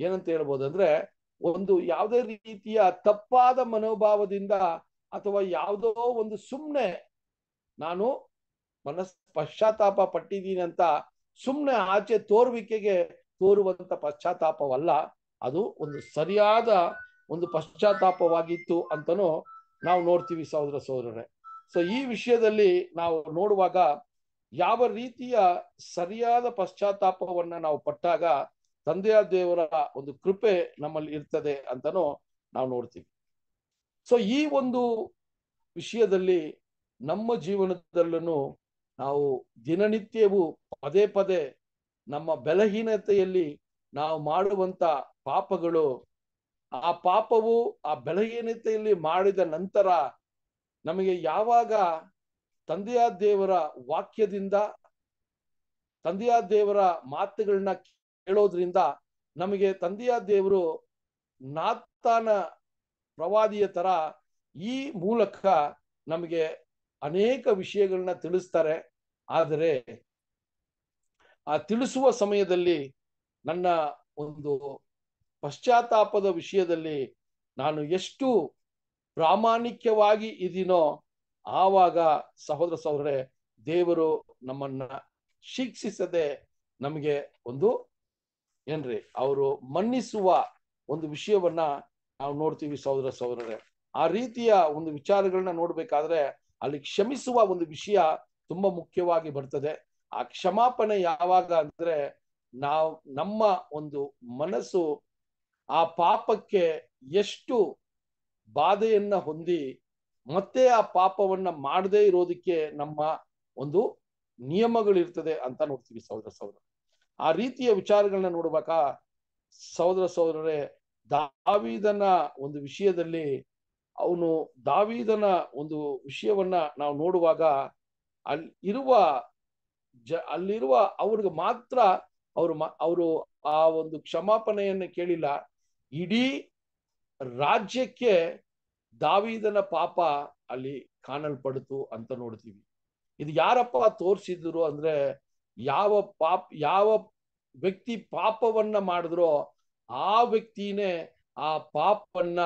ಏನಂತ ಹೇಳ್ಬೋದಂದ್ರೆ ಒಂದು ಯಾವುದೇ ರೀತಿಯ ತಪ್ಪಾದ ಮನೋಭಾವದಿಂದ ಅಥವಾ ಯಾವುದೋ ಒಂದು ಸುಮ್ಮನೆ ನಾನು ಮನಸ್ ಪಶ್ಚಾತ್ತಾಪ ಪಟ್ಟಿದ್ದೀನಿ ಅಂತ ಸುಮ್ಮನೆ ಆಚೆ ತೋರುವಿಕೆಗೆ ತೋರುವಂತ ಪಶ್ಚಾತ್ತಾಪವಲ್ಲ ಅದು ಒಂದು ಸರಿಯಾದ ಒಂದು ಪಶ್ಚಾತ್ತಾಪವಾಗಿತ್ತು ಅಂತನೂ ನಾವು ನೋಡ್ತೀವಿ ಸಹೋದರ ಸಹೋದರರೇ ಸೊ ಈ ವಿಷಯದಲ್ಲಿ ನಾವು ನೋಡುವಾಗ ಯಾವ ರೀತಿಯ ಸರಿಯಾದ ಪಶ್ಚಾತ್ತಾಪವನ್ನ ನಾವು ಪಟ್ಟಾಗ ತಂದೆಯ ದೇವರ ಒಂದು ಕೃಪೆ ನಮ್ಮಲ್ಲಿ ಇರ್ತದೆ ಅಂತನೂ ನಾವು ನೋಡ್ತೀವಿ ಸೊ ಈ ಒಂದು ವಿಷಯದಲ್ಲಿ ನಮ್ಮ ಜೀವನದಲ್ಲೂ ನಾವು ದಿನನಿತ್ಯವೂ ಪದೇ ಪದೇ ನಮ್ಮ ಬಲಹೀನತೆಯಲ್ಲಿ ನಾವು ಮಾಡುವಂತ ಪಾಪಗಳು ಆ ಪಾಪವು ಆ ಬೆಳಹೀನತೆಯಲ್ಲಿ ಮಾಡಿದ ನಂತರ ನಮಗೆ ಯಾವಾಗ ತಂದೆಯ ದೇವರ ವಾಕ್ಯದಿಂದ ತಂದೆಯ ದೇವರ ಮಾತುಗಳನ್ನ ಕೇಳೋದ್ರಿಂದ ನಮಗೆ ತಂದೆಯ ದೇವರು ನಾತಾನ ಪ್ರವಾದಿಯ ತರ ಈ ಮೂಲಕ ನಮಗೆ ಅನೇಕ ವಿಷಯಗಳನ್ನ ತಿಳಿಸ್ತಾರೆ ಆದರೆ ಆ ತಿಳಿಸುವ ಸಮಯದಲ್ಲಿ ನನ್ನ ಒಂದು ಪಶ್ಚಾತ್ತಾಪದ ವಿಷಯದಲ್ಲಿ ನಾನು ಎಷ್ಟು ಪ್ರಾಮಾಣಿಕವಾಗಿ ಇದೀನೋ ಆವಾಗ ಸಹೋದರ ಸಹೋದರೇ ದೇವರು ನಮ್ಮನ್ನ ಶಿಕ್ಷಿಸದೆ ನಮಗೆ ಒಂದು ಏನ್ರಿ ಅವರು ಮನ್ನಿಸುವ ಒಂದು ವಿಷಯವನ್ನ ನಾವು ನೋಡ್ತೀವಿ ಸಹೋದರ ಸಹೋದರರೇ ಆ ರೀತಿಯ ಒಂದು ವಿಚಾರಗಳನ್ನ ನೋಡ್ಬೇಕಾದ್ರೆ ಅಲ್ಲಿ ಕ್ಷಮಿಸುವ ಒಂದು ವಿಷಯ ತುಂಬಾ ಮುಖ್ಯವಾಗಿ ಬರ್ತದೆ ಆ ಕ್ಷಮಾಪಣೆ ಯಾವಾಗ ಅಂದ್ರೆ ನಾವು ನಮ್ಮ ಒಂದು ಮನಸ್ಸು ಆ ಪಾಪಕ್ಕೆ ಎಷ್ಟು ಬಾಧೆಯನ್ನ ಹೊಂದಿ ಮತ್ತೆ ಆ ಪಾಪವನ್ನ ಮಾಡದೇ ಇರೋದಕ್ಕೆ ನಮ್ಮ ಒಂದು ನಿಯಮಗಳಿರ್ತದೆ ಅಂತ ನೋಡ್ತೀವಿ ಸಹೋದರ ಸಹೋದರ ಆ ರೀತಿಯ ವಿಚಾರಗಳನ್ನ ನೋಡ್ಬೇಕ ಸಹೋದರ ಸಹೋದರರೇ ದಾವಿದನ ಒಂದು ವಿಷಯದಲ್ಲಿ ಅವನು ದಾವಿದನ ಒಂದು ವಿಷಯವನ್ನ ನಾವು ನೋಡುವಾಗ ಅಲ್ಲಿ ಇರುವ ಜ ಅಲ್ಲಿರುವ ಅವ್ರಿಗೆ ಮಾತ್ರ ಅವರು ಅವರು ಆ ಒಂದು ಕ್ಷಮಾಪಣೆಯನ್ನು ಕೇಳಿಲ್ಲ ಇಡೀ ರಾಜ್ಯಕ್ಕೆ ದಾವಿದನ ಪಾಪ ಅಲ್ಲಿ ಕಾಣಲ್ಪಡ್ತು ಅಂತ ನೋಡ್ತೀವಿ ಇದು ಯಾರಪ್ಪ ತೋರಿಸಿದ್ರು ಅಂದ್ರೆ ಯಾವ ಪಾಪ ಯಾವ ವ್ಯಕ್ತಿ ಪಾಪವನ್ನ ಮಾಡಿದ್ರೋ ಆ ವ್ಯಕ್ತಿನೇ ಆ ಪಾಪವನ್ನ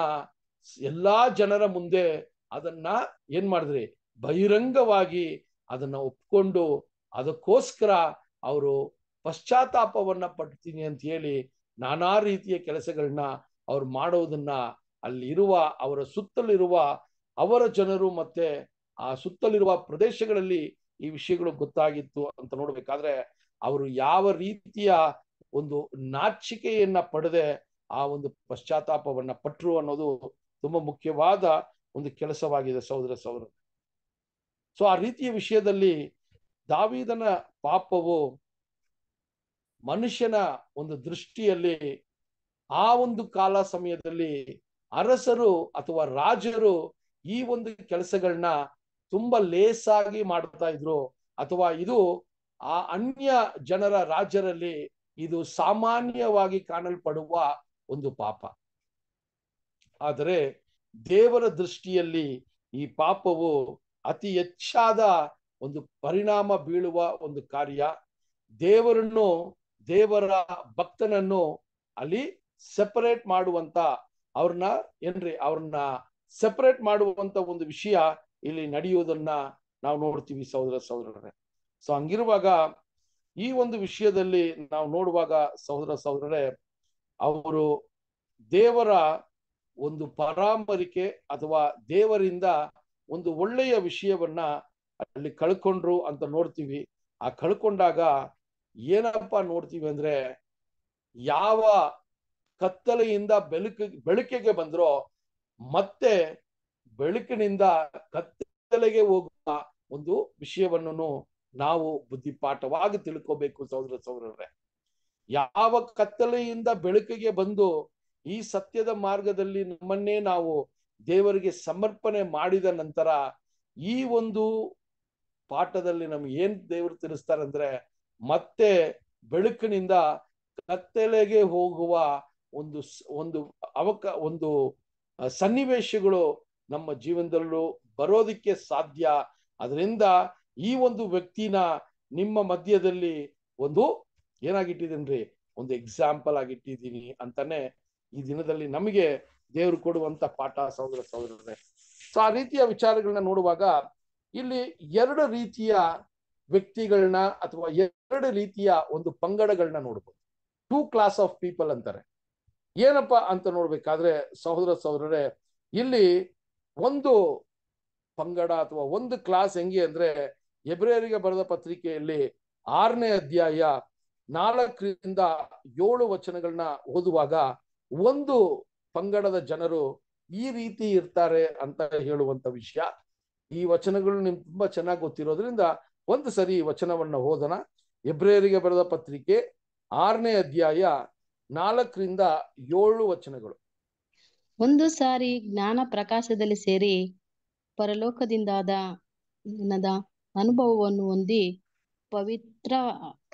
ಎಲ್ಲಾ ಜನರ ಮುಂದೆ ಅದನ್ನ ಏನ್ ಮಾಡಿದ್ರಿ ಬಹಿರಂಗವಾಗಿ ಅದನ್ನ ಒಪ್ಕೊಂಡು ಅದಕ್ಕೋಸ್ಕರ ಅವರು ಪಶ್ಚಾತ್ತಾಪವನ್ನ ಪಡ್ತೀನಿ ಅಂತ ಹೇಳಿ ನಾನಾ ರೀತಿಯ ಕೆಲಸಗಳನ್ನ ಅವ್ರು ಮಾಡೋದನ್ನ ಅಲ್ಲಿರುವ ಅವರ ಸುತ್ತಲಿರುವ ಅವರ ಜನರು ಮತ್ತೆ ಆ ಸುತ್ತಲಿರುವ ಪ್ರದೇಶಗಳಲ್ಲಿ ಈ ವಿಷಯಗಳು ಗೊತ್ತಾಗಿತ್ತು ಅಂತ ನೋಡ್ಬೇಕಾದ್ರೆ ಅವರು ಯಾವ ರೀತಿಯ ಒಂದು ನಾಚಿಕೆಯನ್ನ ಪಡೆದೆ ಆ ಒಂದು ಪಶ್ಚಾತ್ತಾಪವನ್ನ ಪಟ್ರು ಅನ್ನೋದು ತುಂಬಾ ಮುಖ್ಯವಾದ ಒಂದು ಕೆಲಸವಾಗಿದೆ ಸಹೋದರ ಸಹೋದರ ಸೊ ಆ ರೀತಿಯ ವಿಷಯದಲ್ಲಿ ದಾವಿದನ ಪಾಪವು ಮನುಷ್ಯನ ಒಂದು ದೃಷ್ಟಿಯಲ್ಲಿ ಆ ಒಂದು ಕಾಲ ಸಮಯದಲ್ಲಿ ಅರಸರು ಅಥವಾ ರಾಜರು ಈ ಒಂದು ಕೆಲಸಗಳನ್ನ ತುಂಬಾ ಲೇಸಾಗಿ ಮಾಡ್ತಾ ಇದ್ರು ಅಥವಾ ಇದು ಆ ಅನ್ಯ ಜನರ ರಾಜ್ಯರಲ್ಲಿ ಇದು ಸಾಮಾನ್ಯವಾಗಿ ಕಾಣಲ್ಪಡುವ ಒಂದು ಪಾಪ ಆದರೆ ದೇವರ ದೃಷ್ಟಿಯಲ್ಲಿ ಈ ಪಾಪವು ಅತಿ ಹೆಚ್ಚಾದ ಒಂದು ಪರಿಣಾಮ ಬೀಳುವ ಒಂದು ಕಾರ್ಯ ದೇವರನ್ನು ದೇವರ ಭಕ್ತನನ್ನು ಅಲ್ಲಿ ಸೆಪರೇಟ್ ಮಾಡುವಂತ ಅವ್ರನ್ನ ಏನ್ರಿ ಅವ್ರನ್ನ ಸೆಪರೇಟ್ ಮಾಡುವಂತ ಒಂದು ವಿಷಯ ಇಲ್ಲಿ ನಡೆಯುವುದನ್ನ ನಾವು ನೋಡ್ತೀವಿ ಸಹೋದರ ಸಹೋದರರೇ ಸೊ ಹಂಗಿರುವಾಗ ಈ ಒಂದು ವಿಷಯದಲ್ಲಿ ನಾವು ನೋಡುವಾಗ ಸಹೋದರ ಸಹೋದರರೇ ಅವರು ದೇವರ ಒಂದು ಪರಾಮರಿಕೆ ಅಥವಾ ದೇವರಿಂದ ಒಂದು ಒಳ್ಳೆಯ ವಿಷಯವನ್ನ ಅಲ್ಲಿ ಕಳ್ಕೊಂಡ್ರು ಅಂತ ನೋಡ್ತೀವಿ ಆ ಕಳ್ಕೊಂಡಾಗ ಏನಪ್ಪಾ ನೋಡ್ತೀವಿ ಅಂದ್ರೆ ಯಾವ ಕತ್ತಲೆಯಿಂದ ಬೆಳಕ ಬೆಳಕಿಗೆ ಬಂದ್ರೋ ಮತ್ತೆ ಬೆಳಕಿನಿಂದ ಕತ್ತಲೆಗೆ ಹೋಗುವ ಒಂದು ವಿಷಯವನ್ನು ನಾವು ಬುದ್ಧಿಪಾಠವಾಗಿ ತಿಳ್ಕೋಬೇಕು ಸಹೋದರ ಸಹೋದರರೇ ಯಾವ ಕತ್ತಲೆಯಿಂದ ಬೆಳಕಿಗೆ ಬಂದು ಈ ಸತ್ಯದ ಮಾರ್ಗದಲ್ಲಿ ನಮ್ಮನ್ನೇ ನಾವು ದೇವರಿಗೆ ಸಮರ್ಪಣೆ ಮಾಡಿದ ನಂತರ ಈ ಒಂದು ಪಾಠದಲ್ಲಿ ನಮ್ಗೆ ಏನ್ ದೇವರು ತಿಳಿಸ್ತಾರಂದ್ರೆ ಮತ್ತೆ ಬೆಳಕಿನಿಂದ ಕತ್ತಲೆಗೆ ಹೋಗುವ ಒಂದು ಒಂದು ಅವಕ ಒಂದು ಸನ್ನಿವೇಶಗಳು ನಮ್ಮ ಜೀವನದಲ್ಲೂ ಬರೋದಕ್ಕೆ ಸಾಧ್ಯ ಅದರಿಂದ ಈ ಒಂದು ವ್ಯಕ್ತಿನ ನಿಮ್ಮ ಮಧ್ಯದಲ್ಲಿ ಒಂದು ಏನಾಗಿಟ್ಟಿದ್ದೀನಿ ಒಂದು ಎಕ್ಸಾಂಪಲ್ ಆಗಿಟ್ಟಿದ್ದೀನಿ ಅಂತಾನೆ ಈ ದಿನದಲ್ಲಿ ನಮಗೆ ದೇವರು ಕೊಡುವಂತ ಪಾಠ ಸಹೋದರ ಸಹೋದರರೇ ಸೊ ಆ ರೀತಿಯ ವಿಚಾರಗಳನ್ನ ನೋಡುವಾಗ ಇಲ್ಲಿ ಎರಡು ರೀತಿಯ ವ್ಯಕ್ತಿಗಳನ್ನ ಅಥವಾ ಎರಡು ರೀತಿಯ ಒಂದು ಪಂಗಡಗಳನ್ನ ನೋಡ್ಬೋದು ಟೂ ಕ್ಲಾಸ್ ಆಫ್ ಪೀಪಲ್ ಅಂತಾರೆ ಏನಪ್ಪಾ ಅಂತ ನೋಡ್ಬೇಕಾದ್ರೆ ಸಹೋದರ ಸಹೋದರರೇ ಇಲ್ಲಿ ಒಂದು ಪಂಗಡ ಅಥವಾ ಒಂದು ಕ್ಲಾಸ್ ಹೆಂಗೆ ಅಂದ್ರೆ ಎಬ್ರವರಿಗೆ ಬರೆದ ಪತ್ರಿಕೆಯಲ್ಲಿ ಆರನೇ ಅಧ್ಯಾಯ ನಾಲ್ಕರಿಂದ ಏಳು ವಚನಗಳನ್ನ ಓದುವಾಗ ಒಂದು ಪಂಗಡದ ಜನರು ಈ ರೀತಿ ಇರ್ತಾರೆ ಅಂತ ಹೇಳುವಂತ ವಿಷಯ ಈ ವಚನಗಳು ನಿಮ್ಗೆ ತುಂಬಾ ಚೆನ್ನಾಗಿ ಗೊತ್ತಿರೋದ್ರಿಂದ ಒಂದು ಸರಿ ವಚನವನ್ನು ಓದನ ಎಬ್ರೇರಿಗೆ ಬರೆದ ಪತ್ರಿಕೆ ಆರನೇ ಅಧ್ಯಾಯ ನಾಲ್ಕರಿಂದ ಏಳು ವಚನಗಳು ಒಂದು ಸಾರಿ ಜ್ಞಾನ ಪ್ರಕಾಶದಲ್ಲಿ ಸೇರಿ ಪರಲೋಕದಿಂದಾದ ಅನುಭವವನ್ನು ಹೊಂದಿ ಪವಿತ್ರ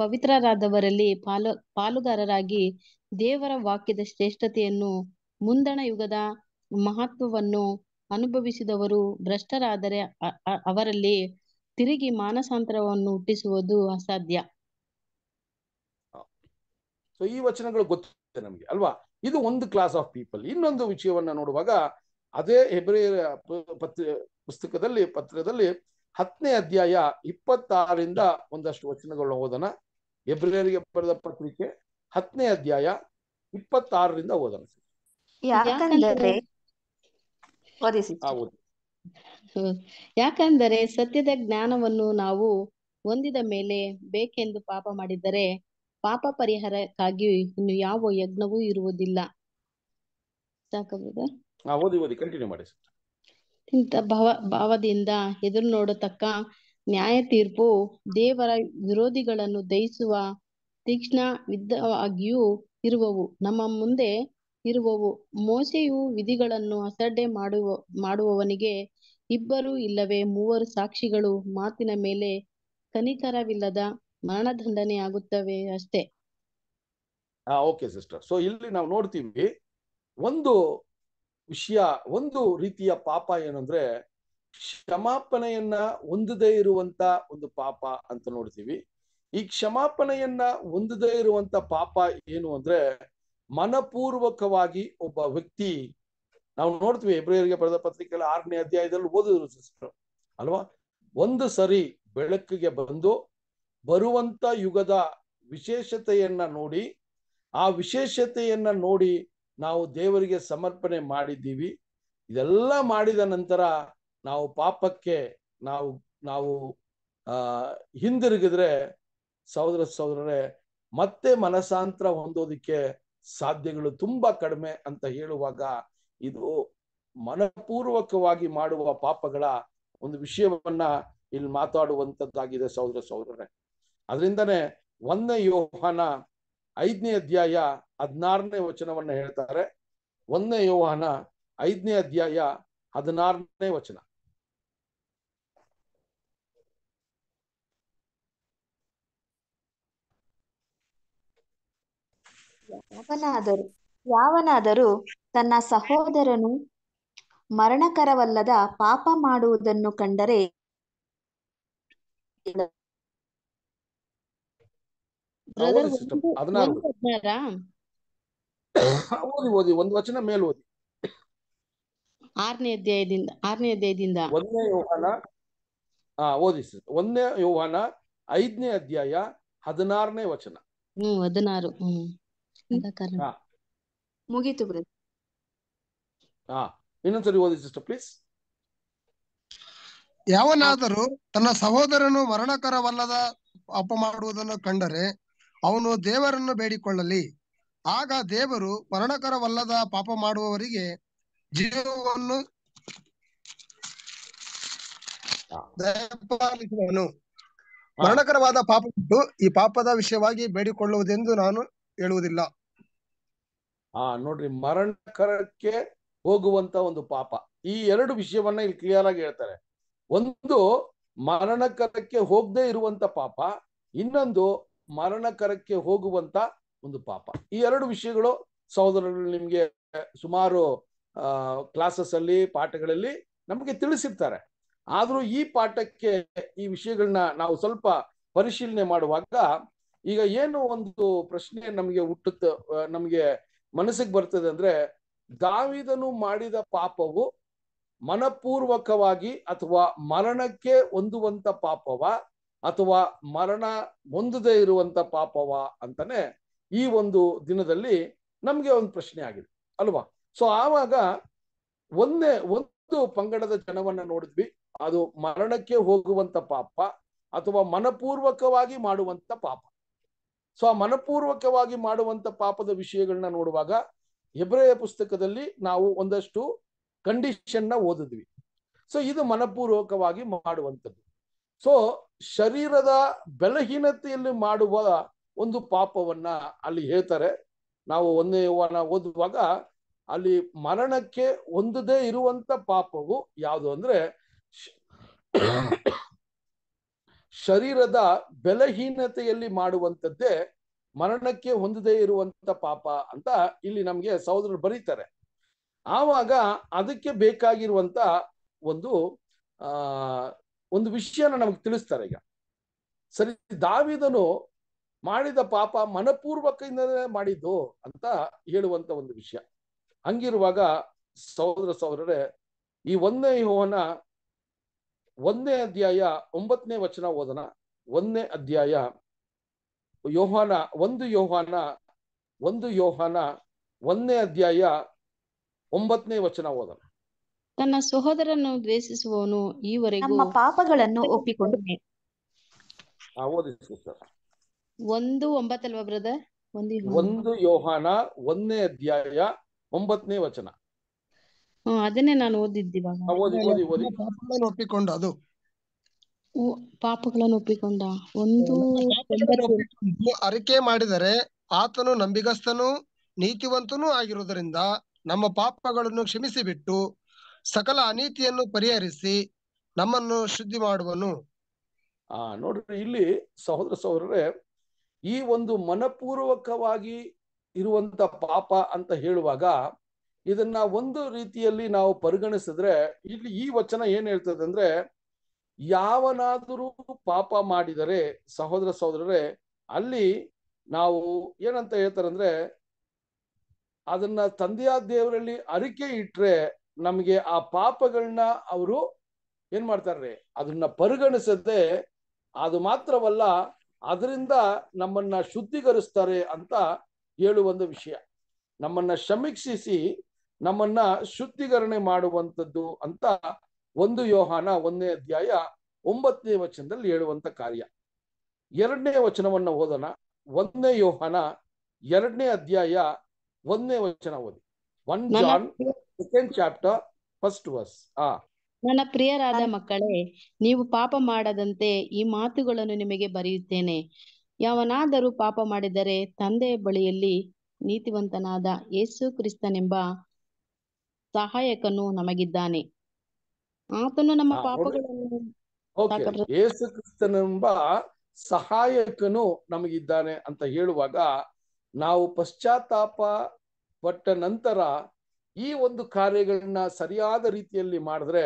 ಪವಿತ್ರರಾದವರಲ್ಲಿ ಪಾಲು ಪಾಲುಗಾರರಾಗಿ ದೇವರ ವಾಕ್ಯದ ಶ್ರೇಷ್ಠತೆಯನ್ನು ಮುಂದಣ ಯುಗದ ಮಹತ್ವವನ್ನು ಅನುಭವಿಸಿದವರು ಭ್ರಷ್ಟರಾದರೆ ಅವರಲ್ಲಿ ತಿರುಗಿ ಮಾನಸಾಂತರವನ್ನು ಹುಟ್ಟಿಸುವುದು ಅಸಾಧ್ಯ ಸೊ ಈ ವಚನಗಳು ಗೊತ್ತಿದೆ ನಮಗೆ ಅಲ್ವಾ ಇದು ಒಂದು ಕ್ಲಾಸ್ ಆಫ್ ಪೀಪಲ್ ಇನ್ನೊಂದು ವಿಷಯವನ್ನ ನೋಡುವಾಗ ಅದೇ ಹೆಬ್ರಿಯ ಪತ್ರ ಪುಸ್ತಕದಲ್ಲಿ ಪತ್ರದಲ್ಲಿ ಹತ್ತನೇ ಅಧ್ಯಾಯ ಇಪ್ಪತ್ತಾರರಿಂದ ಒಂದಷ್ಟು ವಚನಗಳನ್ನ ಓದೋಣ ಹೆಬ್ರಿಯರಿಗೆ ಬರೆದ ಪತ್ರಿಕೆ ಹತ್ತನೇ ಅಧ್ಯಾಯ ಇಪ್ಪತ್ತಾರರಿಂದ ಓದೋಣ ಯಾಕಂದರೆ ಸತ್ಯದ ಜ್ಞಾನವನ್ನು ನಾವು ಹೊಂದಿದ ಮೇಲೆ ಬೇಕೆಂದು ಪಾಪ ಮಾಡಿದರೆ ಪಾಪ ಪರಿಹಾರಕ್ಕಾಗಿ ಇನ್ನು ಯಾವ ಯಜ್ಞವೂ ಇರುವುದಿಲ್ಲ ಇಂಥ ಭಾವ ಭಾವದಿಂದ ಎದುರು ನೋಡತಕ್ಕ ನ್ಯಾಯ ತೀರ್ಪು ದೇವರ ವಿರೋಧಿಗಳನ್ನು ದಯಿಸುವ ತೀಕ್ಷ್ಣ ವಿದ್ಧವಾಗಿಯೂ ಇರುವವು ನಮ್ಮ ಮುಂದೆ ಇರುವವು ಮೋಸೆಯು ವಿಧಿಗಳನ್ನು ಅಸಡ್ಡೆ ಮಾಡುವ ಮಾಡುವವನಿಗೆ ಇಬ್ಬರು ಇಲ್ಲವೇ ಮೂವರು ಸಾಕ್ಷಿಗಳು ಮಾತಿನ ಮೇಲೆ ಕನಿಕರವಿಲ್ಲದ ಮರಣದಂಡನೆ ಆಗುತ್ತವೆ ಅಷ್ಟೇ ಓಕೆ ಸಿಸ್ಟರ್ ಸೊ ಇಲ್ಲಿ ನಾವು ನೋಡ್ತೀವಿ ಒಂದು ವಿಷಯ ಒಂದು ರೀತಿಯ ಪಾಪ ಏನಂದ್ರೆ ಕ್ಷಮಾಪಣೆಯನ್ನ ಹೊಂದದೇ ಇರುವಂತ ಒಂದು ಪಾಪ ಅಂತ ನೋಡ್ತೀವಿ ಈ ಕ್ಷಮಾಪಣೆಯನ್ನ ಹೊಂದದೇ ಇರುವಂತ ಪಾಪ ಏನು ಅಂದ್ರೆ ಮನಪೂರ್ವಕವಾಗಿ ಒಬ್ಬ ವ್ಯಕ್ತಿ ನಾವು ನೋಡ್ತೀವಿ ಎಬ್ರಿಯರಿಗೆ ಬರೆದ ಪತ್ರಿಕೆಯಲ್ಲಿ ಆರನೇ ಅಧ್ಯಾಯದಲ್ಲಿ ಓದಿದ್ರು ಸಿಸ್ಟರ್ ಅಲ್ವಾ ಒಂದು ಸರಿ ಬೆಳಕಿಗೆ ಬಂದು ಬರುವಂತ ಯುಗದ ವಿಶೇಷತೆಯನ್ನ ನೋಡಿ ಆ ವಿಶೇಷತೆಯನ್ನ ನೋಡಿ ನಾವು ದೇವರಿಗೆ ಸಮರ್ಪಣೆ ಮಾಡಿದ್ದೀವಿ ಇದೆಲ್ಲ ಮಾಡಿದ ನಂತರ ನಾವು ಪಾಪಕ್ಕೆ ನಾವು ನಾವು ಆ ಹಿಂದಿರುಗಿದ್ರೆ ಸಹೋದರ ಸಹೋದರರೇ ಮತ್ತೆ ಮನಸಾಂತರ ಹೊಂದೋದಿಕ್ಕೆ ಸಾಧ್ಯಗಳು ತುಂಬಾ ಕಡಿಮೆ ಅಂತ ಹೇಳುವಾಗ ಇದು ಮನಪೂರ್ವಕವಾಗಿ ಮಾಡುವ ಪಾಪಗಳ ಒಂದು ವಿಷಯವನ್ನ ಇಲ್ಲಿ ಮಾತಾಡುವಂತದ್ದಾಗಿದೆ ಸಹೋದರ ಸಹೋದರೇ ಅದರಿಂದನೆ ಒಂದನೇ ಯೋಹನ ಐದನೇ ಅಧ್ಯಾಯ ಹದಿನಾರನೇ ವಚನವನ್ನ ಹೇಳ್ತಾರೆ ಒಂದನೇ ಯೋಹನ ಐದನೇ ಅಧ್ಯಾಯ ಹದಿನಾರನೇ ವಚನ ಯಾವನಾದರೂ ಯಾವನಾದರೂ ತನ್ನ ಸಹೋದರನು ಮರಣಕರವಲ್ಲದ ಪಾಪ ಮಾಡುವುದನ್ನು ಕಂಡರೆ ಓದಿ ಒಂದು ವಚನ ಮೇಲ್ ಓದಿ ಆರನೇ ಅಧ್ಯಾಯದಿಂದ ಆರನೇ ಅಧ್ಯಾಯದಿಂದ ಒಂದನೇ ಯೋಹಾನ ಆ ಓದಿ ಒಂದನೇ ಯೋಹಾನ ಐದನೇ ಅಧ್ಯಾಯ ಹದಿನಾರನೇ ವಚನ ಹ್ಮ್ ಹದಿನಾರು ಹ್ಮ್ ಓದಿ ಯಾವನಾದರೂ ತನ್ನ ಸಹೋದರನು ಮರಣಕರವಲ್ಲದ ಮಾಡುವುದನ್ನು ಕಂಡರೆ ಅವನು ದೇವರನ್ನು ಬೇಡಿಕೊಳ್ಳಲಿ ಆಗ ದೇವರು ಮರಣಕರವಲ್ಲದ ಪಾಪ ಮಾಡುವವರಿಗೆ ಜೀವವನ್ನು ಮರಣಕರವಾದ ಪಾಪ ಈ ಪಾಪದ ವಿಷಯವಾಗಿ ಬೇಡಿಕೊಳ್ಳುವುದೆಂದು ನಾನು ಹೇಳುವುದಿಲ್ಲ ಆ ನೋಡ್ರಿ ಮರಣಕರಕ್ಕೆ ಹೋಗುವಂತ ಒಂದು ಪಾಪ ಈ ಎರಡು ವಿಷಯವನ್ನ ಇಲ್ಲಿ ಕ್ಲಿಯರ್ ಆಗಿ ಹೇಳ್ತಾರೆ ಒಂದು ಮರಣಕರಕ್ಕೆ ಹೋಗದೆ ಇರುವಂತ ಪಾಪ ಇನ್ನೊಂದು ಮರಣಕರಕ್ಕೆ ಹೋಗುವಂತ ಒಂದು ಪಾಪ ಈ ಎರಡು ವಿಷಯಗಳು ಸಹೋದರರು ನಿಮ್ಗೆ ಸುಮಾರು ಕ್ಲಾಸಸ್ ಅಲ್ಲಿ ಪಾಠಗಳಲ್ಲಿ ನಮಗೆ ತಿಳಿಸಿರ್ತಾರೆ ಆದ್ರೂ ಈ ಪಾಠಕ್ಕೆ ಈ ವಿಷಯಗಳನ್ನ ನಾವು ಸ್ವಲ್ಪ ಪರಿಶೀಲನೆ ಮಾಡುವಾಗ ಈಗ ಏನು ಒಂದು ಪ್ರಶ್ನೆ ನಮಗೆ ಹುಟ್ಟುತ್ತ ನಮಗೆ ಮನಸ್ಸಿಗೆ ಬರ್ತದೆ ಅಂದ್ರೆ ದಾವಿದನು ಮಾಡಿದ ಪಾಪವು ಮನಪೂರ್ವಕವಾಗಿ ಅಥವಾ ಮರಣಕ್ಕೆ ಹೊಂದುವಂತ ಪಾಪವ ಅಥವಾ ಮರಣ ಹೊಂದದೇ ಇರುವಂತ ಪಾಪವ ಅಂತಾನೆ ಈ ಒಂದು ದಿನದಲ್ಲಿ ನಮ್ಗೆ ಒಂದು ಪ್ರಶ್ನೆ ಆಗಿದೆ ಅಲ್ವಾ ಸೊ ಆವಾಗ ಒಂದೇ ಒಂದು ಪಂಗಡದ ಜನವನ್ನ ನೋಡಿದ್ವಿ ಅದು ಮರಣಕ್ಕೆ ಹೋಗುವಂತ ಪಾಪ ಅಥವಾ ಮನಪೂರ್ವಕವಾಗಿ ಮಾಡುವಂತ ಪಾಪ ಸೊ ಆ ಮನಪೂರ್ವಕವಾಗಿ ಮಾಡುವಂತ ಪಾಪದ ವಿಷಯಗಳನ್ನ ನೋಡುವಾಗ ಹೆಬ್ರೆಯ ಪುಸ್ತಕದಲ್ಲಿ ನಾವು ಒಂದಷ್ಟು ಕಂಡೀಷನ್ ನ ಓದಿದ್ವಿ ಸೊ ಇದು ಮನಪೂರ್ವಕವಾಗಿ ಮಾಡುವಂಥದ್ದು ಸೊ ಶರೀರದ ಬೆಲಹೀನತೆಯಲ್ಲಿ ಮಾಡುವ ಒಂದು ಪಾಪವನ್ನ ಅಲ್ಲಿ ಹೇಳ್ತಾರೆ ನಾವು ಒಂದೇ ಓದುವಾಗ ಅಲ್ಲಿ ಮರಣಕ್ಕೆ ಹೊಂದದೇ ಇರುವಂತ ಪಾಪವು ಯಾವುದು ಅಂದ್ರೆ ಶರೀರದ ಬೆಲಹೀನತೆಯಲ್ಲಿ ಮಾಡುವಂಥದ್ದೇ ಮರಣಕ್ಕೆ ಹೊಂದದೇ ಇರುವಂತ ಪಾಪ ಅಂತ ಇಲ್ಲಿ ನಮಗೆ ಸಹೋದರರು ಬರೀತಾರೆ ಆವಾಗ ಅದಕ್ಕೆ ಬೇಕಾಗಿರುವಂತ ಒಂದು ಆ ಒಂದು ವಿಷಯನ ನಮಗೆ ತಿಳಿಸ್ತಾರೆ ಈಗ ಸರಿ ದಾವಿದನು ಮಾಡಿದ ಪಾಪ ಮನಪೂರ್ವಕದಿಂದಲೇ ಮಾಡಿದ್ದು ಅಂತ ಹೇಳುವಂತ ಒಂದು ವಿಷಯ ಹಂಗಿರುವಾಗ ಸಹೋದರ ಸಹೋದರರೇ ಈ ಒಂದನೇ ಹೋವನ ಒಂದನೇ ಅಧ್ಯಾಯ ಒಂಬತ್ತನೇ ವಚನ ಓದನ ಒಂದನೇ ಅಧ್ಯಾಯ ಯೋಹಾನ ಒಂದು ಯೋಹಾನ ಒಂದು ಯೋಹಾನ ಒಂದನೇ ಅಧ್ಯಾಯ ಒಂಬತ್ತನೇ ವಚನ ಓದನ ತನ್ನ ಸಹೋದರನ್ನು ದ್ವೇಷಿಸುವವನು ಈವರೆಗೂ ಪಾಪಗಳನ್ನು ಒಪ್ಪಿಕೊಂಡು ಒಂದು ಒಂಬತ್ತಲ್ವಾ ಬ್ರದರ್ ಒಂದು ಯೋಹಾನ ಒಂದನೇ ಅಧ್ಯಾಯ ಒಂಬತ್ತನೇ ವಚನ ಅದನ್ನೇ ನಾನು ಓದಿದ್ದಿವಾಗ ಒಪ್ಪಿಕೊಂಡ ಅದು ಒಪ್ಪಿಕೊಂಡ ಒಂದು ಅರಿಕೆ ಮಾಡಿದರೆ ಆತನು ನಂಬಿಗಸ್ತನು ನೀತಿವಂತನೂ ಆಗಿರುವುದರಿಂದ ನಮ್ಮ ಪಾಪಗಳನ್ನು ಕ್ಷಮಿಸಿ ಬಿಟ್ಟು ಸಕಲ ಅನೀತಿಯನ್ನು ಪರಿಹರಿಸಿ ನಮ್ಮನ್ನು ಶುದ್ಧಿ ಮಾಡುವನು ಆ ನೋಡ್ರಿ ಇಲ್ಲಿ ಸಹೋದರ ಸಹೋದರರೇ ಈ ಒಂದು ಮನಪೂರ್ವಕವಾಗಿ ಇರುವಂತ ಪಾಪ ಅಂತ ಹೇಳುವಾಗ ಇದನ್ನ ಒಂದು ರೀತಿಯಲ್ಲಿ ನಾವು ಪರಿಗಣಿಸಿದ್ರೆ ಇಲ್ಲಿ ಈ ವಚನ ಏನ್ ಹೇಳ್ತದೆ ಅಂದ್ರೆ ಯಾವನಾದರೂ ಪಾಪ ಮಾಡಿದರೆ ಸಹೋದರ ಸಹೋದರರೇ ಅಲ್ಲಿ ನಾವು ಏನಂತ ಹೇಳ್ತಾರಂದ್ರೆ ಅದನ್ನ ತಂದೆಯ ದೇವರಲ್ಲಿ ಅರಿಕೆ ಇಟ್ರೆ ನಮ್ಗೆ ಆ ಪಾಪಗಳನ್ನ ಅವರು ಏನ್ ಮಾಡ್ತಾರ್ರಿ ಅದನ್ನ ಪರಿಗಣಿಸದೆ ಅದು ಮಾತ್ರವಲ್ಲ ಅದರಿಂದ ನಮ್ಮನ್ನ ಶುದ್ಧೀಕರಿಸ್ತಾರೆ ಅಂತ ಹೇಳುವ ಒಂದು ವಿಷಯ ನಮ್ಮನ್ನ ಸಮೀಕ್ಷಿಸಿ ನಮ್ಮನ್ನ ಶುದ್ಧೀಕರಣೆ ಮಾಡುವಂಥದ್ದು ಅಂತ ಒಂದು ಯೋಹಾನ ಒಂದನೇ ಅಧ್ಯಾಯ ಒಂಬತ್ತನೇ ವಚನದಲ್ಲಿ ಹೇಳುವಂತ ಕಾರ್ಯ ಎರಡನೇ ವಚನವನ್ನ ಓದೋಣ ಒಂದನೇ ಯೋಹಾನ ಎರಡನೇ ಅಧ್ಯಾಯ ಒಂದನೇ ವಚನ ಓದಿ one John second chapter first verse ಆ ನನ್ನ ಪ್ರಿಯರಾದ ಮಕ್ಕಳೇ ನೀವು ಪಾಪ ಮಾಡದಂತೆ ಈ ಮಾತುಗಳನ್ನು ನಿಮಗೆ ಬರೆಯುತ್ತೇನೆ ಯಾವನಾದರೂ ಪಾಪ ಮಾಡಿದರೆ ತಂದೆಯ ಬಳಿಯಲ್ಲಿ ನೀತಿವಂತನಾದ ಯೇಸು ಕ್ರಿಸ್ತನೆಂಬ ಸಹಾಯಕನು ನಮಗಿದ್ದಾನೆ ಆತನು ನಮ್ಮ ಪಾಪಗಳನ್ನು ಯೇಸು ಕ್ರಿಸ್ತನೆಂಬ ಸಹಾಯಕನು ನಮಗಿದ್ದಾನೆ ಅಂತ ಹೇಳುವಾಗ ನಾವು ಪಶ್ಚಾತ್ತಾಪ ಪಟ್ಟ ನಂತರ ಈ ಒಂದು ಕಾರ್ಯಗಳನ್ನ ಸರಿಯಾದ ರೀತಿಯಲ್ಲಿ ಮಾಡಿದ್ರೆ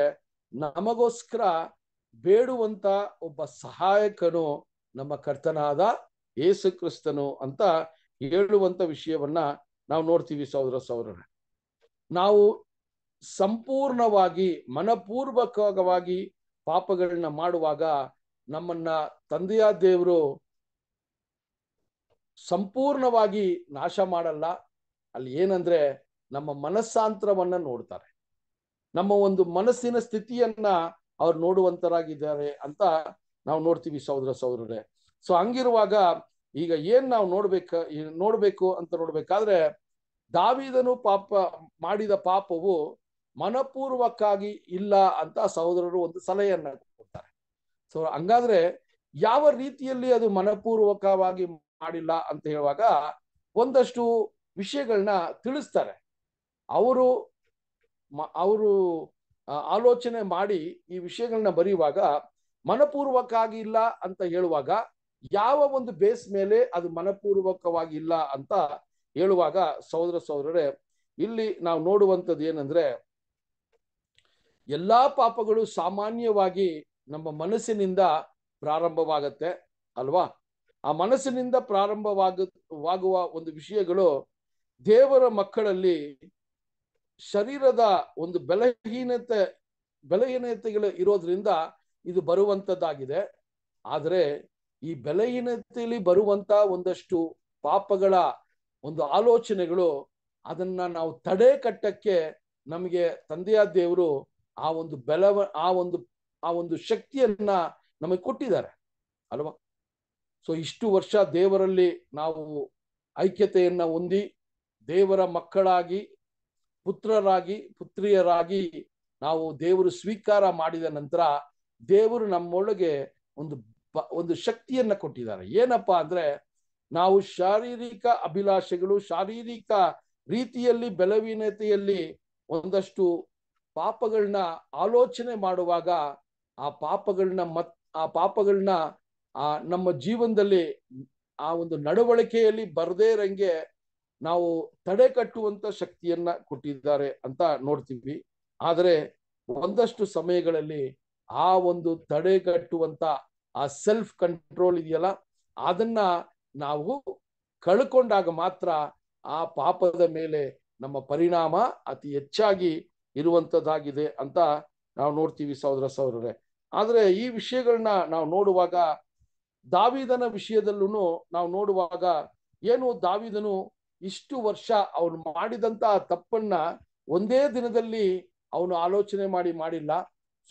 ನಮಗೋಸ್ಕರ ಬೇಡುವಂತ ಒಬ್ಬ ಸಹಾಯಕನು ನಮ್ಮ ಕರ್ತನಾದ ಯೇಸು ಕ್ರಿಸ್ತನು ಅಂತ ಹೇಳುವಂತ ವಿಷಯವನ್ನ ನಾವು ನೋಡ್ತೀವಿ ಸಹೋದರ ಸೌರ ನಾವು ಸಂಪೂರ್ಣವಾಗಿ ಮನಪೂರ್ವಕವಾಗಿ ಪಾಪಗಳನ್ನ ಮಾಡುವಾಗ ನಮ್ಮನ್ನ ತಂದೆಯ ದೇವರು ಸಂಪೂರ್ಣವಾಗಿ ನಾಶ ಮಾಡಲ್ಲ ಅಲ್ಲಿ ಏನಂದ್ರೆ ನಮ್ಮ ಮನಸ್ಸಾಂತರವನ್ನ ನೋಡ್ತಾರೆ ನಮ್ಮ ಒಂದು ಮನಸ್ಸಿನ ಸ್ಥಿತಿಯನ್ನ ಅವ್ರು ನೋಡುವಂತರಾಗಿದ್ದಾರೆ ಅಂತ ನಾವು ನೋಡ್ತೀವಿ ಸಹೋದರ ಸಹೋದರರೇ ಸೊ ಹಂಗಿರುವಾಗ ಈಗ ಏನ್ ನಾವು ನೋಡ್ಬೇಕ ನೋಡ್ಬೇಕು ಅಂತ ನೋಡ್ಬೇಕಾದ್ರೆ ದಾವಿದನು ಪಾಪ ಮಾಡಿದ ಪಾಪವು ಮನಪೂರ್ವಕ್ಕಾಗಿ ಇಲ್ಲ ಅಂತ ಸಹೋದರರು ಒಂದು ಸಲಹೆಯನ್ನ ಕೊಡ್ತಾರೆ ಸೊ ಹಂಗಾದ್ರೆ ಯಾವ ರೀತಿಯಲ್ಲಿ ಅದು ಮನಪೂರ್ವಕವಾಗಿ ಮಾಡಿಲ್ಲ ಅಂತ ಹೇಳುವಾಗ ಒಂದಷ್ಟು ವಿಷಯಗಳನ್ನ ತಿಳಿಸ್ತಾರೆ ಅವರು ಅವರು ಆಲೋಚನೆ ಮಾಡಿ ಈ ವಿಷಯಗಳನ್ನ ಬರೆಯುವಾಗ ಮನಪೂರ್ವಕವಾಗಿ ಇಲ್ಲ ಅಂತ ಹೇಳುವಾಗ ಯಾವ ಒಂದು ಬೇಸ್ ಮೇಲೆ ಅದು ಮನಪೂರ್ವಕವಾಗಿ ಇಲ್ಲ ಅಂತ ಹೇಳುವಾಗ ಸಹೋದರ ಸಹೋದರರೇ ಇಲ್ಲಿ ನಾವು ನೋಡುವಂಥದ್ದು ಏನಂದ್ರೆ ಎಲ್ಲ ಪಾಪಗಳು ಸಾಮಾನ್ಯವಾಗಿ ನಮ್ಮ ಮನಸ್ಸಿನಿಂದ ಪ್ರಾರಂಭವಾಗತ್ತೆ ಅಲ್ವಾ ಆ ಮನಸ್ಸಿನಿಂದ ಪ್ರಾರಂಭವಾಗ ವಾಗುವ ಒಂದು ವಿಷಯಗಳು ದೇವರ ಮಕ್ಕಳಲ್ಲಿ ಶರೀರದ ಒಂದು ಬೆಲಹೀನತೆ ಬೆಲಹೀನತೆಗಳು ಇರೋದ್ರಿಂದ ಇದು ಬರುವಂತದ್ದಾಗಿದೆ ಆದರೆ ಈ ಬೆಲಹೀನತೆಯಲ್ಲಿ ಬರುವಂತ ಒಂದಷ್ಟು ಪಾಪಗಳ ಒಂದು ಆಲೋಚನೆಗಳು ಅದನ್ನ ನಾವು ತಡೆ ಕಟ್ಟಕ್ಕೆ ನಮಗೆ ತಂದೆಯ ದೇವರು ಆ ಒಂದು ಬೆಲವ ಆ ಒಂದು ಆ ಒಂದು ಶಕ್ತಿಯನ್ನ ನಮಗೆ ಕೊಟ್ಟಿದ್ದಾರೆ ಅಲ್ವಾ ಸೊ ಇಷ್ಟು ವರ್ಷ ದೇವರಲ್ಲಿ ನಾವು ಐಕ್ಯತೆಯನ್ನ ಹೊಂದಿ ದೇವರ ಮಕ್ಕಳಾಗಿ ಪುತ್ರರಾಗಿ ಪುತ್ರಿಯರಾಗಿ ನಾವು ದೇವರು ಸ್ವೀಕಾರ ಮಾಡಿದ ನಂತರ ದೇವರು ನಮ್ಮೊಳಗೆ ಒಂದು ಒಂದು ಶಕ್ತಿಯನ್ನ ಕೊಟ್ಟಿದ್ದಾರೆ ಏನಪ್ಪಾ ಅಂದ್ರೆ ನಾವು ಶಾರೀರಿಕ ಅಭಿಲಾಷೆಗಳು ಶಾರೀರಿಕ ರೀತಿಯಲ್ಲಿ ಬೆಲವೀನತೆಯಲ್ಲಿ ಒಂದಷ್ಟು ಪಾಪಗಳನ್ನ ಆಲೋಚನೆ ಮಾಡುವಾಗ ಆ ಪಾಪಗಳನ್ನ ಮತ್ ಆ ಪಾಪಗಳನ್ನ ಆ ನಮ್ಮ ಜೀವನದಲ್ಲಿ ಆ ಒಂದು ನಡವಳಿಕೆಯಲ್ಲಿ ಬರದೇ ಇರಂಗೆ ನಾವು ತಡೆ ಕಟ್ಟುವಂತ ಶಕ್ತಿಯನ್ನ ಕೊಟ್ಟಿದ್ದಾರೆ ಅಂತ ನೋಡ್ತೀವಿ ಆದರೆ ಒಂದಷ್ಟು ಸಮಯಗಳಲ್ಲಿ ಆ ಒಂದು ತಡೆಗಟ್ಟುವಂತ ಆ ಸೆಲ್ಫ್ ಕಂಟ್ರೋಲ್ ಇದೆಯಲ್ಲ ಅದನ್ನ ನಾವು ಕಳ್ಕೊಂಡಾಗ ಮಾತ್ರ ಆ ಪಾಪದ ಮೇಲೆ ನಮ್ಮ ಪರಿಣಾಮ ಅತಿ ಹೆಚ್ಚಾಗಿ ಇರುವಂತದ್ದಾಗಿದೆ ಅಂತ ನಾವು ನೋಡ್ತೀವಿ ಸಹೋದರ ಸಹೋದರರೇ ಆದರೆ ಈ ವಿಷಯಗಳನ್ನ ನಾವು ನೋಡುವಾಗ ದಾವಿದನ ವಿಷಯದಲ್ಲೂ ನಾವು ನೋಡುವಾಗ ಏನು ದಾವಿದನು ಇಷ್ಟು ವರ್ಷ ಅವನು ಮಾಡಿದಂತ ತಪ್ಪನ್ನ ಒಂದೇ ದಿನದಲ್ಲಿ ಅವನು ಆಲೋಚನೆ ಮಾಡಿ ಮಾಡಿಲ್ಲ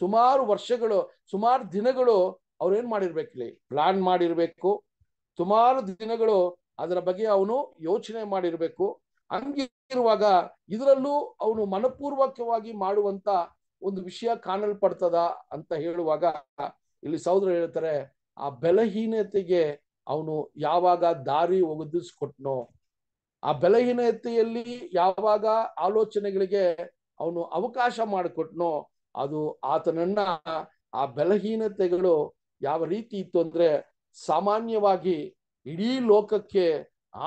ಸುಮಾರು ವರ್ಷಗಳು ಸುಮಾರು ದಿನಗಳು ಅವ್ರೇನ್ ಮಾಡಿರ್ಬೇಕಿಲ್ಲಿ ಪ್ಲಾನ್ ಮಾಡಿರ್ಬೇಕು ಸುಮಾರು ದಿನಗಳು ಅದರ ಬಗ್ಗೆ ಅವನು ಯೋಚನೆ ಮಾಡಿರ್ಬೇಕು ಹಂಗಿರುವಾಗ ಇರುವಾಗ ಇದರಲ್ಲೂ ಅವನು ಮನಪೂರ್ವಕವಾಗಿ ಮಾಡುವಂತ ಒಂದು ವಿಷಯ ಕಾಣಲ್ಪಡ್ತದ ಅಂತ ಹೇಳುವಾಗ ಇಲ್ಲಿ ಸಹೋದರ ಹೇಳ್ತಾರೆ ಆ ಬೆಲಹೀನತೆಗೆ ಅವನು ಯಾವಾಗ ದಾರಿ ಒಗದಿಸ್ಕೊಟ್ನೋ ಆ ಬೆಲಹೀನತೆಯಲ್ಲಿ ಯಾವಾಗ ಆಲೋಚನೆಗಳಿಗೆ ಅವನು ಅವಕಾಶ ಮಾಡಿಕೊಟ್ನೋ ಅದು ಆತನನ್ನ ಆ ಬೆಲಹೀನತೆಗಳು ಯಾವ ರೀತಿ ಇತ್ತು ಅಂದ್ರೆ ಸಾಮಾನ್ಯವಾಗಿ ಇಡೀ ಲೋಕಕ್ಕೆ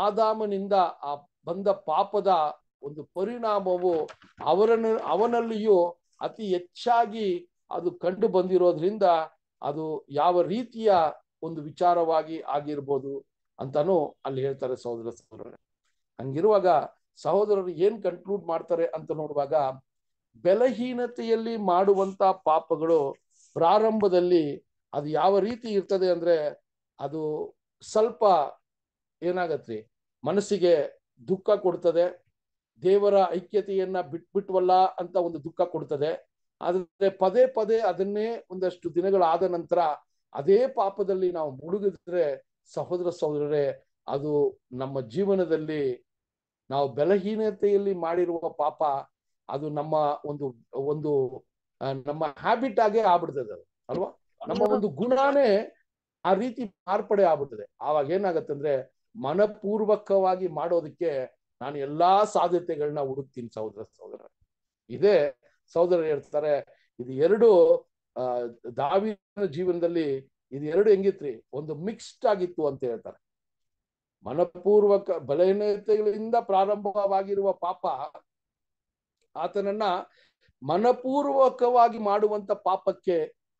ಆದಾಮನಿಂದ ಆ ಬಂದ ಪಾಪದ ಒಂದು ಪರಿಣಾಮವು ಅವರನ್ನು ಅವನಲ್ಲಿಯೂ ಅತಿ ಹೆಚ್ಚಾಗಿ ಅದು ಕಂಡು ಬಂದಿರೋದ್ರಿಂದ ಅದು ಯಾವ ರೀತಿಯ ಒಂದು ವಿಚಾರವಾಗಿ ಆಗಿರ್ಬೋದು ಅಂತಾನು ಅಲ್ಲಿ ಹೇಳ್ತಾರೆ ಸಹೋದರ ಸಹೋದರ ಹಂಗಿರುವಾಗ ಸಹೋದರರು ಏನ್ ಕನ್ಕ್ಲೂಡ್ ಮಾಡ್ತಾರೆ ಅಂತ ನೋಡುವಾಗ ಬೆಲಹೀನತೆಯಲ್ಲಿ ಮಾಡುವಂತ ಪಾಪಗಳು ಪ್ರಾರಂಭದಲ್ಲಿ ಅದು ಯಾವ ರೀತಿ ಇರ್ತದೆ ಅಂದ್ರೆ ಅದು ಸ್ವಲ್ಪ ಏನಾಗತ್ರಿ ಮನಸ್ಸಿಗೆ ದುಃಖ ಕೊಡ್ತದೆ ದೇವರ ಐಕ್ಯತೆಯನ್ನ ಬಿಟ್ಬಿಟ್ವಲ್ಲ ಅಂತ ಒಂದು ದುಃಖ ಕೊಡ್ತದೆ ಆದ್ರೆ ಪದೇ ಪದೇ ಅದನ್ನೇ ಒಂದಷ್ಟು ದಿನಗಳಾದ ನಂತರ ಅದೇ ಪಾಪದಲ್ಲಿ ನಾವು ಮುಳುಗಿದ್ರೆ ಸಹೋದರ ಸಹೋದರರೇ ಅದು ನಮ್ಮ ಜೀವನದಲ್ಲಿ ನಾವು ಬಲಹೀನತೆಯಲ್ಲಿ ಮಾಡಿರುವ ಪಾಪ ಅದು ನಮ್ಮ ಒಂದು ಒಂದು ನಮ್ಮ ಹ್ಯಾಬಿಟ್ ಆಗೇ ಆಗ್ಬಿಡ್ತದೆ ಅದು ಅಲ್ವಾ ನಮ್ಮ ಒಂದು ಗುಣಾನೇ ಆ ರೀತಿ ಮಾರ್ಪಡೆ ಆಗ್ಬಿಡ್ತದೆ ಆವಾಗ ಏನಾಗತ್ತಂದ್ರೆ ಮನಪೂರ್ವಕವಾಗಿ ಮಾಡೋದಕ್ಕೆ ನಾನು ಎಲ್ಲಾ ಸಾಧ್ಯತೆಗಳನ್ನ ಹುಡುಕ್ತೀನಿ ಸಹೋದರ ಸಹೋದರ ಇದೇ ಸಹೋದರ ಹೇಳ್ತಾರೆ ಇದು ಎರಡು ಅಹ್ ದಾವಿನ ಜೀವನದಲ್ಲಿ ಇದು ಎರಡು ಹೆಂಗಿತ್ರಿ ಒಂದು ಮಿಕ್ಸ್ಡ್ ಆಗಿತ್ತು ಅಂತ ಹೇಳ್ತಾರೆ ಮನಪೂರ್ವಕ ಬಲಹೀನತೆಗಳಿಂದ ಪ್ರಾರಂಭವಾಗಿರುವ ಪಾಪ ಆತನನ್ನ ಮನಪೂರ್ವಕವಾಗಿ ಮಾಡುವಂತ ಪಾಪಕ್ಕೆ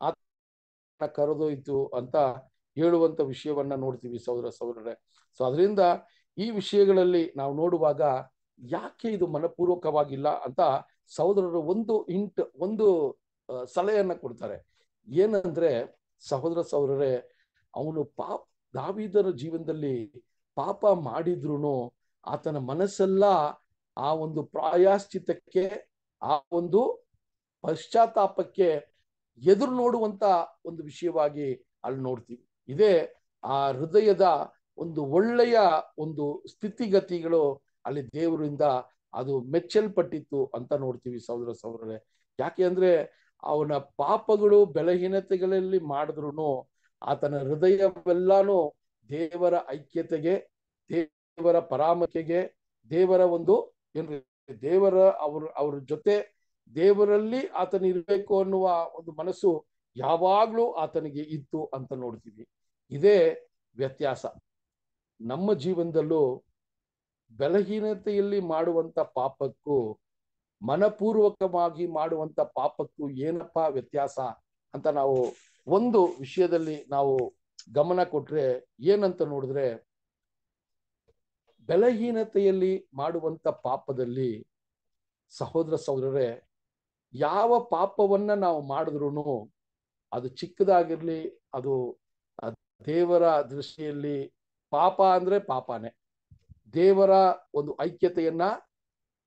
ಆತ ಕರೆದೊಯ್ತು ಅಂತ ಹೇಳುವಂಥ ವಿಷಯವನ್ನು ನೋಡ್ತೀವಿ ಸಹೋದರ ಸಹೋದರರೇ ಸೊ ಅದರಿಂದ ಈ ವಿಷಯಗಳಲ್ಲಿ ನಾವು ನೋಡುವಾಗ ಯಾಕೆ ಇದು ಮನಪೂರ್ವಕವಾಗಿಲ್ಲ ಅಂತ ಸಹೋದರರು ಒಂದು ಇಂಟ್ ಒಂದು ಸಲಹೆಯನ್ನ ಕೊಡ್ತಾರೆ ಏನಂದ್ರೆ ಸಹೋದರ ಸಹೋದರರೇ ಅವನು ಪಾಪ ದಾವಿದರ ಜೀವನದಲ್ಲಿ ಪಾಪ ಮಾಡಿದ್ರು ಆತನ ಮನಸ್ಸೆಲ್ಲ ಆ ಒಂದು ಪ್ರಾಯಾಶ್ಚಿತಕ್ಕೆ ಆ ಒಂದು ಪಶ್ಚಾತ್ತಾಪಕ್ಕೆ ಎದುರು ನೋಡುವಂತ ಒಂದು ವಿಷಯವಾಗಿ ಅಲ್ಲಿ ನೋಡ್ತೀವಿ ಇದೇ ಆ ಹೃದಯದ ಒಂದು ಒಳ್ಳೆಯ ಒಂದು ಸ್ಥಿತಿಗತಿಗಳು ಅಲ್ಲಿ ದೇವರಿಂದ ಅದು ಮೆಚ್ಚಲ್ಪಟ್ಟಿತ್ತು ಅಂತ ನೋಡ್ತೀವಿ ಸಹೋದರ ಸಹೋದರೇ ಯಾಕೆ ಅಂದ್ರೆ ಅವನ ಪಾಪಗಳು ಬೆಲಹೀನತೆಗಳಲ್ಲಿ ಮಾಡಿದ್ರು ಆತನ ಹೃದಯವೆಲ್ಲಾನು ದೇವರ ಐಕ್ಯತೆಗೆ ದೇವರ ಪರಾಮಕೆಗೆ ದೇವರ ಒಂದು ಏನು ದೇವರ ಅವ್ರ ಅವ್ರ ಜೊತೆ ದೇವರಲ್ಲಿ ಆತನಿರ್ಬೇಕು ಅನ್ನುವ ಒಂದು ಮನಸ್ಸು ಯಾವಾಗಲೂ ಆತನಿಗೆ ಇತ್ತು ಅಂತ ನೋಡ್ತೀವಿ ಇದೇ ವ್ಯತ್ಯಾಸ ನಮ್ಮ ಜೀವನದಲ್ಲೂ ಬಲಹೀನತೆಯಲ್ಲಿ ಮಾಡುವಂಥ ಪಾಪಕ್ಕೂ ಮನಪೂರ್ವಕವಾಗಿ ಮಾಡುವಂಥ ಪಾಪಕ್ಕೂ ಏನಪ್ಪ ವ್ಯತ್ಯಾಸ ಅಂತ ನಾವು ಒಂದು ವಿಷಯದಲ್ಲಿ ನಾವು ಗಮನ ಕೊಟ್ರೆ ಏನಂತ ನೋಡಿದ್ರೆ ಬೆಲಹೀನತೆಯಲ್ಲಿ ಮಾಡುವಂಥ ಪಾಪದಲ್ಲಿ ಸಹೋದರ ಸಹೋದರರೇ ಯಾವ ಪಾಪವನ್ನ ನಾವು ಮಾಡಿದ್ರು ಅದು ಚಿಕ್ಕದಾಗಿರ್ಲಿ ಅದು ದೇವರ ದೃಷ್ಟಿಯಲ್ಲಿ ಪಾಪ ಅಂದ್ರೆ ಪಾಪನೇ ದೇವರ ಒಂದು ಐಕ್ಯತೆಯನ್ನ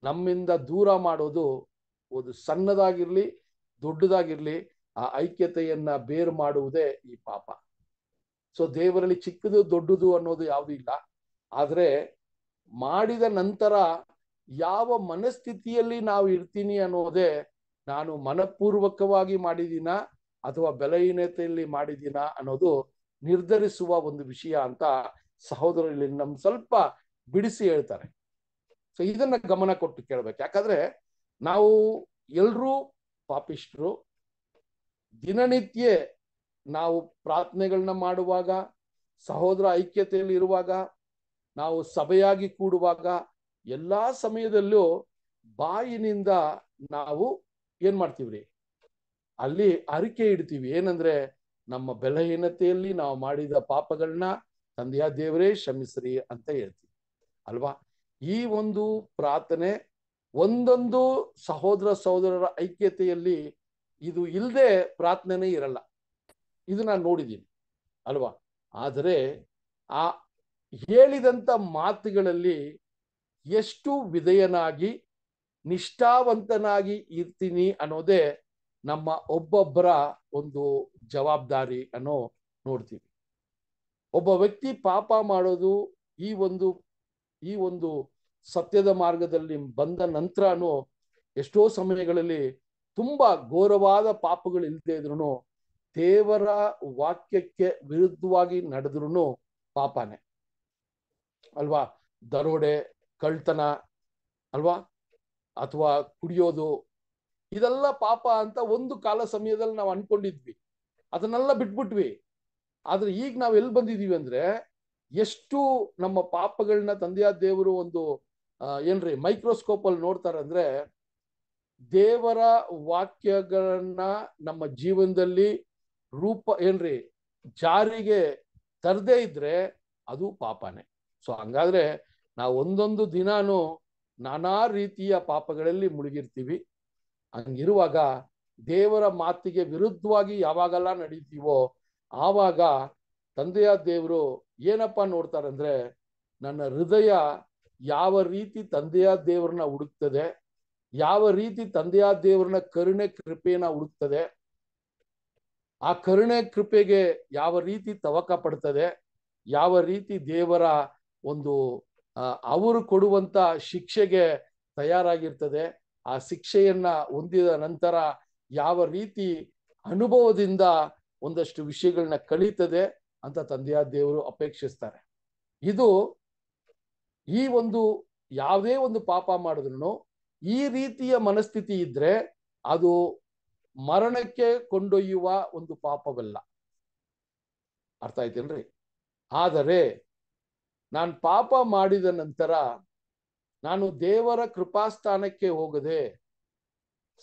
ನಮ್ಮಿಂದ ದೂರ ಮಾಡೋದು ಒಂದು ಸಣ್ಣದಾಗಿರ್ಲಿ ದೊಡ್ಡದಾಗಿರ್ಲಿ ಆ ಐಕ್ಯತೆಯನ್ನ ಬೇರು ಮಾಡುವುದೇ ಈ ಪಾಪ ಸೊ ದೇವರಲ್ಲಿ ಚಿಕ್ಕದು ದೊಡ್ಡದು ಅನ್ನೋದು ಯಾವುದೂ ಇಲ್ಲ ಆದರೆ ಮಾಡಿದ ನಂತರ ಯಾವ ಮನಸ್ಥಿತಿಯಲ್ಲಿ ನಾವು ಇರ್ತೀನಿ ಅನ್ನೋದೇ ನಾನು ಮನಪೂರ್ವಕವಾಗಿ ಮಾಡಿದಿನ ಅಥವಾ ಬೆಲಹೀನತೆಯಲ್ಲಿ ಮಾಡಿದ್ದೀನಾ ಅನ್ನೋದು ನಿರ್ಧರಿಸುವ ಒಂದು ವಿಷಯ ಅಂತ ಸಹೋದರಲ್ಲಿ ನಮ್ ಸ್ವಲ್ಪ ಬಿಡಿಸಿ ಹೇಳ್ತಾರೆ ಸೊ ಇದನ್ನ ಗಮನ ಕೊಟ್ಟು ಕೇಳ್ಬೇಕು ಯಾಕಂದ್ರೆ ನಾವು ಎಲ್ರೂ ಪಾಪಿಷ್ಟ್ರು ದಿನನಿತ್ಯ ನಾವು ಪ್ರಾರ್ಥನೆಗಳನ್ನ ಮಾಡುವಾಗ ಸಹೋದರ ಐಕ್ಯತೆಯಲ್ಲಿ ಇರುವಾಗ ನಾವು ಸಭೆಯಾಗಿ ಕೂಡುವಾಗ ಎಲ್ಲಾ ಸಮಯದಲ್ಲೂ ಬಾಯಿನಿಂದ ನಾವು ಏನ್ ಮಾಡ್ತೀವ್ರಿ ಅಲ್ಲಿ ಅರಿಕೆ ಇಡ್ತೀವಿ ಏನಂದ್ರೆ ನಮ್ಮ ಬೆಲಹೀನತೆಯಲ್ಲಿ ನಾವು ಮಾಡಿದ ಪಾಪಗಳನ್ನ ತಂದೆಯ ದೇವರೇ ಶ್ರಮಿಸ್ರಿ ಅಂತ ಹೇಳ್ತೀವಿ ಅಲ್ವಾ ಈ ಒಂದು ಪ್ರಾರ್ಥನೆ ಒಂದೊಂದು ಸಹೋದರ ಸಹೋದರರ ಐಕ್ಯತೆಯಲ್ಲಿ ಇದು ಇಲ್ಲದೆ ಪ್ರಾರ್ಥನೆ ಇರಲ್ಲ ಇದು ನಾನು ನೋಡಿದ್ದೀನಿ ಅಲ್ವಾ ಆದರೆ ಆ ಹೇಳಿದಂಥ ಮಾತುಗಳಲ್ಲಿ ಎಷ್ಟು ವಿಧೇಯನಾಗಿ ನಿಷ್ಠಾವಂತನಾಗಿ ಇರ್ತೀನಿ ಅನ್ನೋದೇ ನಮ್ಮ ಒಬ್ಬೊಬ್ಬರ ಒಂದು ಜವಾಬ್ದಾರಿ ಅನ್ನೋ ನೋಡ್ತೀವಿ ಒಬ್ಬ ವ್ಯಕ್ತಿ ಪಾಪ ಮಾಡೋದು ಈ ಒಂದು ಈ ಒಂದು ಸತ್ಯದ ಮಾರ್ಗದಲ್ಲಿ ಬಂದ ನಂತರನೂ ಎಷ್ಟೋ ಸಮಯಗಳಲ್ಲಿ ತುಂಬಾ ಘೋರವಾದ ಪಾಪಗಳು ಇಲ್ಲದೆ ಇದ್ರು ದೇವರ ವಾಕ್ಯಕ್ಕೆ ವಿರುದ್ಧವಾಗಿ ನಡೆದ್ರು ಪಾಪನೇ ಅಲ್ವಾ ದರೋಡೆ ಕಳ್ತನ ಅಲ್ವಾ ಅಥವಾ ಕುಡಿಯೋದು ಇದೆಲ್ಲ ಪಾಪ ಅಂತ ಒಂದು ಕಾಲ ಸಮಯದಲ್ಲಿ ನಾವು ಅನ್ಕೊಂಡಿದ್ವಿ ಅದನ್ನೆಲ್ಲ ಬಿಟ್ಬಿಟ್ವಿ ಆದ್ರೆ ಈಗ ನಾವು ಎಲ್ಲಿ ಬಂದಿದೀವಿ ಅಂದ್ರೆ ಎಷ್ಟು ನಮ್ಮ ಪಾಪಗಳನ್ನ ತಂದೆಯ ದೇವರು ಒಂದು ಏನ್ರಿ ಮೈಕ್ರೋಸ್ಕೋಪ್ ಅಲ್ಲಿ ನೋಡ್ತಾರಂದ್ರೆ ದೇವರ ವಾಕ್ಯಗಳನ್ನ ನಮ್ಮ ಜೀವನದಲ್ಲಿ ರೂಪ ಏನ್ರಿ ಜಾರಿಗೆ ತರದೇ ಇದ್ರೆ ಅದು ಪಾಪನೇ ಸೊ ಹಂಗಾದ್ರೆ ನಾವು ಒಂದೊಂದು ದಿನಾನು ನಾನಾ ರೀತಿಯ ಪಾಪಗಳಲ್ಲಿ ಮುಳುಗಿರ್ತೀವಿ ಹಂಗಿರುವಾಗ ದೇವರ ಮಾತಿಗೆ ವಿರುದ್ಧವಾಗಿ ಯಾವಾಗೆಲ್ಲ ನಡೀತೀವೋ ಆವಾಗ ತಂದೆಯ ದೇವರು ಏನಪ್ಪ ನೋಡ್ತಾರಂದ್ರೆ ನನ್ನ ಹೃದಯ ಯಾವ ರೀತಿ ತಂದೆಯ ದೇವ್ರನ್ನ ಹುಡುಕ್ತದೆ ಯಾವ ರೀತಿ ತಂದೆಯ ದೇವ್ರನ್ನ ಕರುಣೆ ಕೃಪೆಯನ್ನ ಹುಡುಕ್ತದೆ ಆ ಕರುಣೆ ಕೃಪೆಗೆ ಯಾವ ರೀತಿ ತವಕ ಪಡ್ತದೆ ಯಾವ ರೀತಿ ದೇವರ ಒಂದು ಅವರು ಕೊಡುವಂತ ಶಿಕ್ಷೆಗೆ ತಯಾರಾಗಿರ್ತದೆ ಆ ಶಿಕ್ಷೆಯನ್ನ ಹೊಂದಿದ ನಂತರ ಯಾವ ರೀತಿ ಅನುಭವದಿಂದ ಒಂದಷ್ಟು ವಿಷಯಗಳನ್ನ ಕಳೀತದೆ ಅಂತ ತಂದೆಯ ದೇವರು ಅಪೇಕ್ಷಿಸ್ತಾರೆ ಇದು ಈ ಒಂದು ಯಾವುದೇ ಒಂದು ಪಾಪ ಮಾಡಿದ್ರು ಈ ರೀತಿಯ ಮನಸ್ಥಿತಿ ಇದ್ರೆ ಅದು ಮರಣಕ್ಕೆ ಕೊಂಡೊಯ್ಯುವ ಒಂದು ಪಾಪವಲ್ಲ ಅರ್ಥ ಆಯ್ತೇನ್ರಿ ಆದರೆ ನಾನು ಪಾಪ ಮಾಡಿದ ನಂತರ ನಾನು ದೇವರ ಕೃಪಾಸ್ಥಾನಕ್ಕೆ ಹೋಗದೆ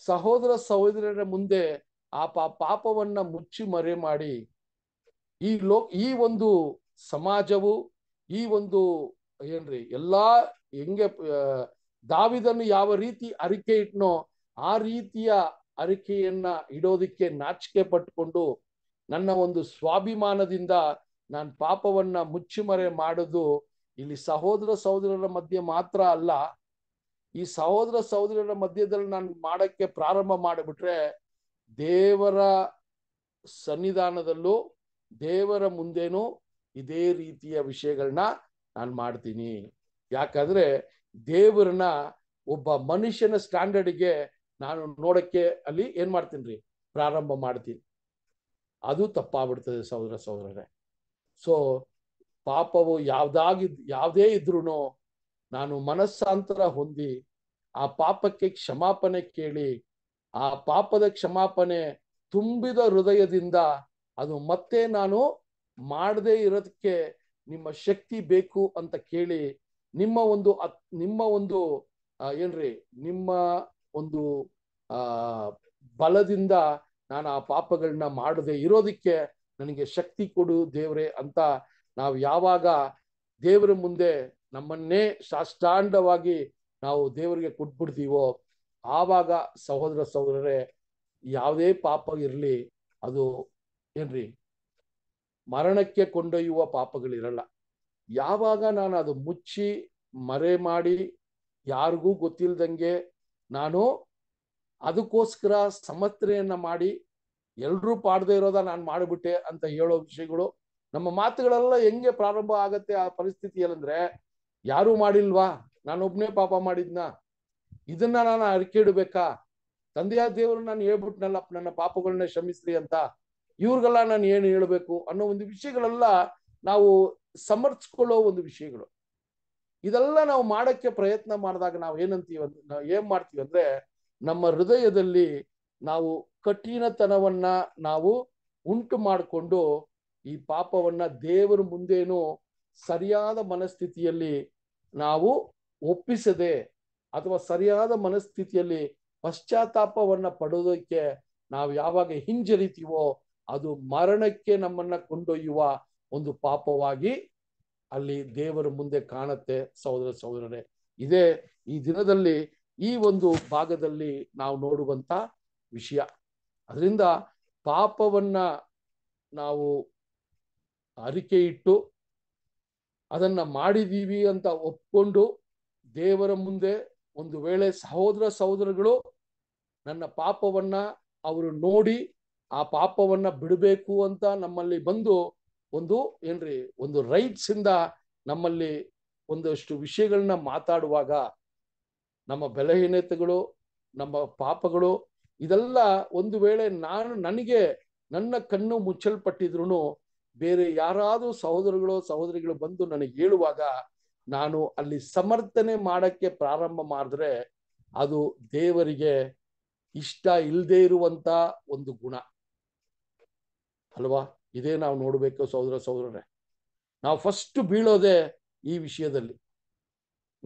ಸಹೋದರ ಸಹೋದರರ ಮುಂದೆ ಆ ಪಾಪವನ್ನ ಮುಚ್ಚಿ ಮರೆ ಮಾಡಿ ಈ ಲೋ ಈ ಒಂದು ಸಮಾಜವು ಈ ಒಂದು ಏನ್ರಿ ಎಲ್ಲಾ ಹೆಂಗೆ ದಾವಿದನ್ನು ಯಾವ ರೀತಿ ಅರಿಕೆ ಇಟ್ನೋ ಆ ರೀತಿಯ ಅರಿಕೆಯನ್ನ ಇಡೋದಿಕ್ಕೆ ನಾಚಿಕೆ ಪಟ್ಕೊಂಡು ನನ್ನ ಒಂದು ಸ್ವಾಭಿಮಾನದಿಂದ ನಾನು ಪಾಪವನ್ನ ಮರೆ ಮಾಡೋದು ಇಲ್ಲಿ ಸಹೋದರ ಸಹೋದರರ ಮಧ್ಯೆ ಮಾತ್ರ ಅಲ್ಲ ಈ ಸಹೋದರ ಸಹೋದರರ ಮಧ್ಯದಲ್ಲಿ ನಾನು ಮಾಡಕ್ಕೆ ಪ್ರಾರಂಭ ಮಾಡಿಬಿಟ್ರೆ ದೇವರ ಸನ್ನಿಧಾನದಲ್ಲೂ ದೇವರ ಮುಂದೇನು ಇದೇ ರೀತಿಯ ವಿಷಯಗಳನ್ನ ನಾನು ಮಾಡ್ತೀನಿ ಯಾಕಂದ್ರೆ ದೇವರನ್ನ ಒಬ್ಬ ಮನುಷ್ಯನ ಸ್ಟ್ಯಾಂಡರ್ಡ್ಗೆ ನಾನು ನೋಡಕ್ಕೆ ಅಲ್ಲಿ ಏನ್ ಮಾಡ್ತೀನಿ ರೀ ಪ್ರಾರಂಭ ಮಾಡ್ತೀನಿ ಅದು ತಪ್ಪಾಗ್ಬಿಡ್ತದೆ ಸಹೋದರ ಸಹೋದರರೇ ಸೊ ಪಾಪವು ಯಾವ್ದಾಗಿ ಯಾವುದೇ ಇದ್ರೂ ನಾನು ಮನಸ್ಸಾಂತರ ಹೊಂದಿ ಆ ಪಾಪಕ್ಕೆ ಕ್ಷಮಾಪಣೆ ಕೇಳಿ ಆ ಪಾಪದ ಕ್ಷಮಾಪಣೆ ತುಂಬಿದ ಹೃದಯದಿಂದ ಅದು ಮತ್ತೆ ನಾನು ಮಾಡದೇ ಇರೋದಕ್ಕೆ ನಿಮ್ಮ ಶಕ್ತಿ ಬೇಕು ಅಂತ ಕೇಳಿ ನಿಮ್ಮ ಒಂದು ಅತ್ ನಿಮ್ಮ ಒಂದು ಏನ್ರಿ ನಿಮ್ಮ ಒಂದು ಆ ಬಲದಿಂದ ನಾನು ಆ ಪಾಪಗಳನ್ನ ಮಾಡದೆ ಇರೋದಕ್ಕೆ ನನಗೆ ಶಕ್ತಿ ಕೊಡು ದೇವ್ರೆ ಅಂತ ನಾವು ಯಾವಾಗ ದೇವರ ಮುಂದೆ ನಮ್ಮನ್ನೇ ಸಾಷ್ಟಾಂಡವಾಗಿ ನಾವು ದೇವರಿಗೆ ಕೊಟ್ಬಿಡ್ತೀವೋ ಆವಾಗ ಸಹೋದರ ಸಹೋದರರೇ ಯಾವುದೇ ಪಾಪ ಇರಲಿ ಅದು ಏನ್ರಿ ಮರಣಕ್ಕೆ ಕೊಂಡೊಯ್ಯುವ ಪಾಪಗಳಿರಲ್ಲ ಯಾವಾಗ ನಾನು ಅದು ಮುಚ್ಚಿ ಮರೆ ಮಾಡಿ ಯಾರಿಗೂ ಗೊತ್ತಿಲ್ಲದಂಗೆ ನಾನು ಅದಕ್ಕೋಸ್ಕರ ಸಮತ್ರೆಯನ್ನ ಮಾಡಿ ಎಲ್ರೂ ಪಾಡದೇ ಇರೋದ ನಾನು ಮಾಡಿಬಿಟ್ಟೆ ಅಂತ ಹೇಳೋ ವಿಷಯಗಳು ನಮ್ಮ ಮಾತುಗಳೆಲ್ಲ ಹೆಂಗೆ ಪ್ರಾರಂಭ ಆಗತ್ತೆ ಆ ಪರಿಸ್ಥಿತಿ ಏನಂದ್ರೆ ಯಾರು ಮಾಡಿಲ್ವಾ ನಾನೊಬ್ನೇ ಪಾಪ ಮಾಡಿದ್ನ ಇದನ್ನ ನಾನು ಅರಿಕೆಡ್ಬೇಕಾ ತಂದೆಯ ದೇವರು ನಾನು ಹೇಳ್ಬಿಟ್ನಲ್ಲ ನನ್ನ ಪಾಪಗಳನ್ನ ಶ್ರಮಿಸ್ರಿ ಅಂತ ಇವ್ರಿಗೆಲ್ಲ ನಾನು ಏನು ಹೇಳ್ಬೇಕು ಅನ್ನೋ ಒಂದು ವಿಷಯಗಳೆಲ್ಲ ನಾವು ಸಮರ್ಥಿಸ್ಕೊಳ್ಳೋ ಒಂದು ವಿಷಯಗಳು ಇದೆಲ್ಲ ನಾವು ಮಾಡಕ್ಕೆ ಪ್ರಯತ್ನ ಮಾಡಿದಾಗ ನಾವು ಏನಂತೀವಿ ನಾವು ಏನ್ ಮಾಡ್ತೀವಿ ಅಂದ್ರೆ ನಮ್ಮ ಹೃದಯದಲ್ಲಿ ನಾವು ಕಠಿಣತನವನ್ನ ನಾವು ಉಂಟು ಮಾಡಿಕೊಂಡು ಈ ಪಾಪವನ್ನ ದೇವರ ಮುಂದೇನು ಸರಿಯಾದ ಮನಸ್ಥಿತಿಯಲ್ಲಿ ನಾವು ಒಪ್ಪಿಸದೆ ಅಥವಾ ಸರಿಯಾದ ಮನಸ್ಥಿತಿಯಲ್ಲಿ ಪಶ್ಚಾತ್ತಾಪವನ್ನ ಪಡೋದಕ್ಕೆ ನಾವು ಯಾವಾಗ ಹಿಂಜರಿತೀವೋ ಅದು ಮರಣಕ್ಕೆ ನಮ್ಮನ್ನ ಕೊಂಡೊಯ್ಯುವ ಒಂದು ಪಾಪವಾಗಿ ಅಲ್ಲಿ ದೇವರ ಮುಂದೆ ಕಾಣುತ್ತೆ ಸಹೋದರ ಸಹೋದರರೇ ಇದೇ ಈ ದಿನದಲ್ಲಿ ಈ ಒಂದು ಭಾಗದಲ್ಲಿ ನಾವು ನೋಡುವಂತ ವಿಷಯ ಅದರಿಂದ ಪಾಪವನ್ನ ನಾವು ಅರಿಕೆ ಇಟ್ಟು ಅದನ್ನ ಮಾಡಿದೀವಿ ಅಂತ ಒಪ್ಕೊಂಡು ದೇವರ ಮುಂದೆ ಒಂದು ವೇಳೆ ಸಹೋದರ ಸಹೋದರಗಳು ನನ್ನ ಪಾಪವನ್ನ ಅವರು ನೋಡಿ ಆ ಪಾಪವನ್ನ ಬಿಡಬೇಕು ಅಂತ ನಮ್ಮಲ್ಲಿ ಬಂದು ಒಂದು ಏನ್ರಿ ಒಂದು ರೈಟ್ಸ್ ಇಂದ ನಮ್ಮಲ್ಲಿ ಒಂದಷ್ಟು ವಿಷಯಗಳನ್ನ ಮಾತಾಡುವಾಗ ನಮ್ಮ ಬೆಲಹೀನತೆಗಳು ನಮ್ಮ ಪಾಪಗಳು ಇದೆಲ್ಲ ಒಂದು ವೇಳೆ ನಾನು ನನಗೆ ನನ್ನ ಕಣ್ಣು ಮುಚ್ಚಲ್ಪಟ್ಟಿದ್ರು ಬೇರೆ ಯಾರಾದರೂ ಸಹೋದರಗಳು ಸಹೋದರಿಗಳು ಬಂದು ನನಗೆ ಹೇಳುವಾಗ ನಾನು ಅಲ್ಲಿ ಸಮರ್ಥನೆ ಮಾಡಕ್ಕೆ ಪ್ರಾರಂಭ ಮಾಡಿದ್ರೆ ಅದು ದೇವರಿಗೆ ಇಷ್ಟ ಇಲ್ಲದೆ ಇರುವಂತ ಒಂದು ಗುಣ ಅಲ್ವಾ ಇದೇ ನಾವು ನೋಡಬೇಕು ಸಹೋದರ ಸಹೋದರರೇ ನಾವು ಫಸ್ಟ್ ಬೀಳೋದೆ ಈ ವಿಷಯದಲ್ಲಿ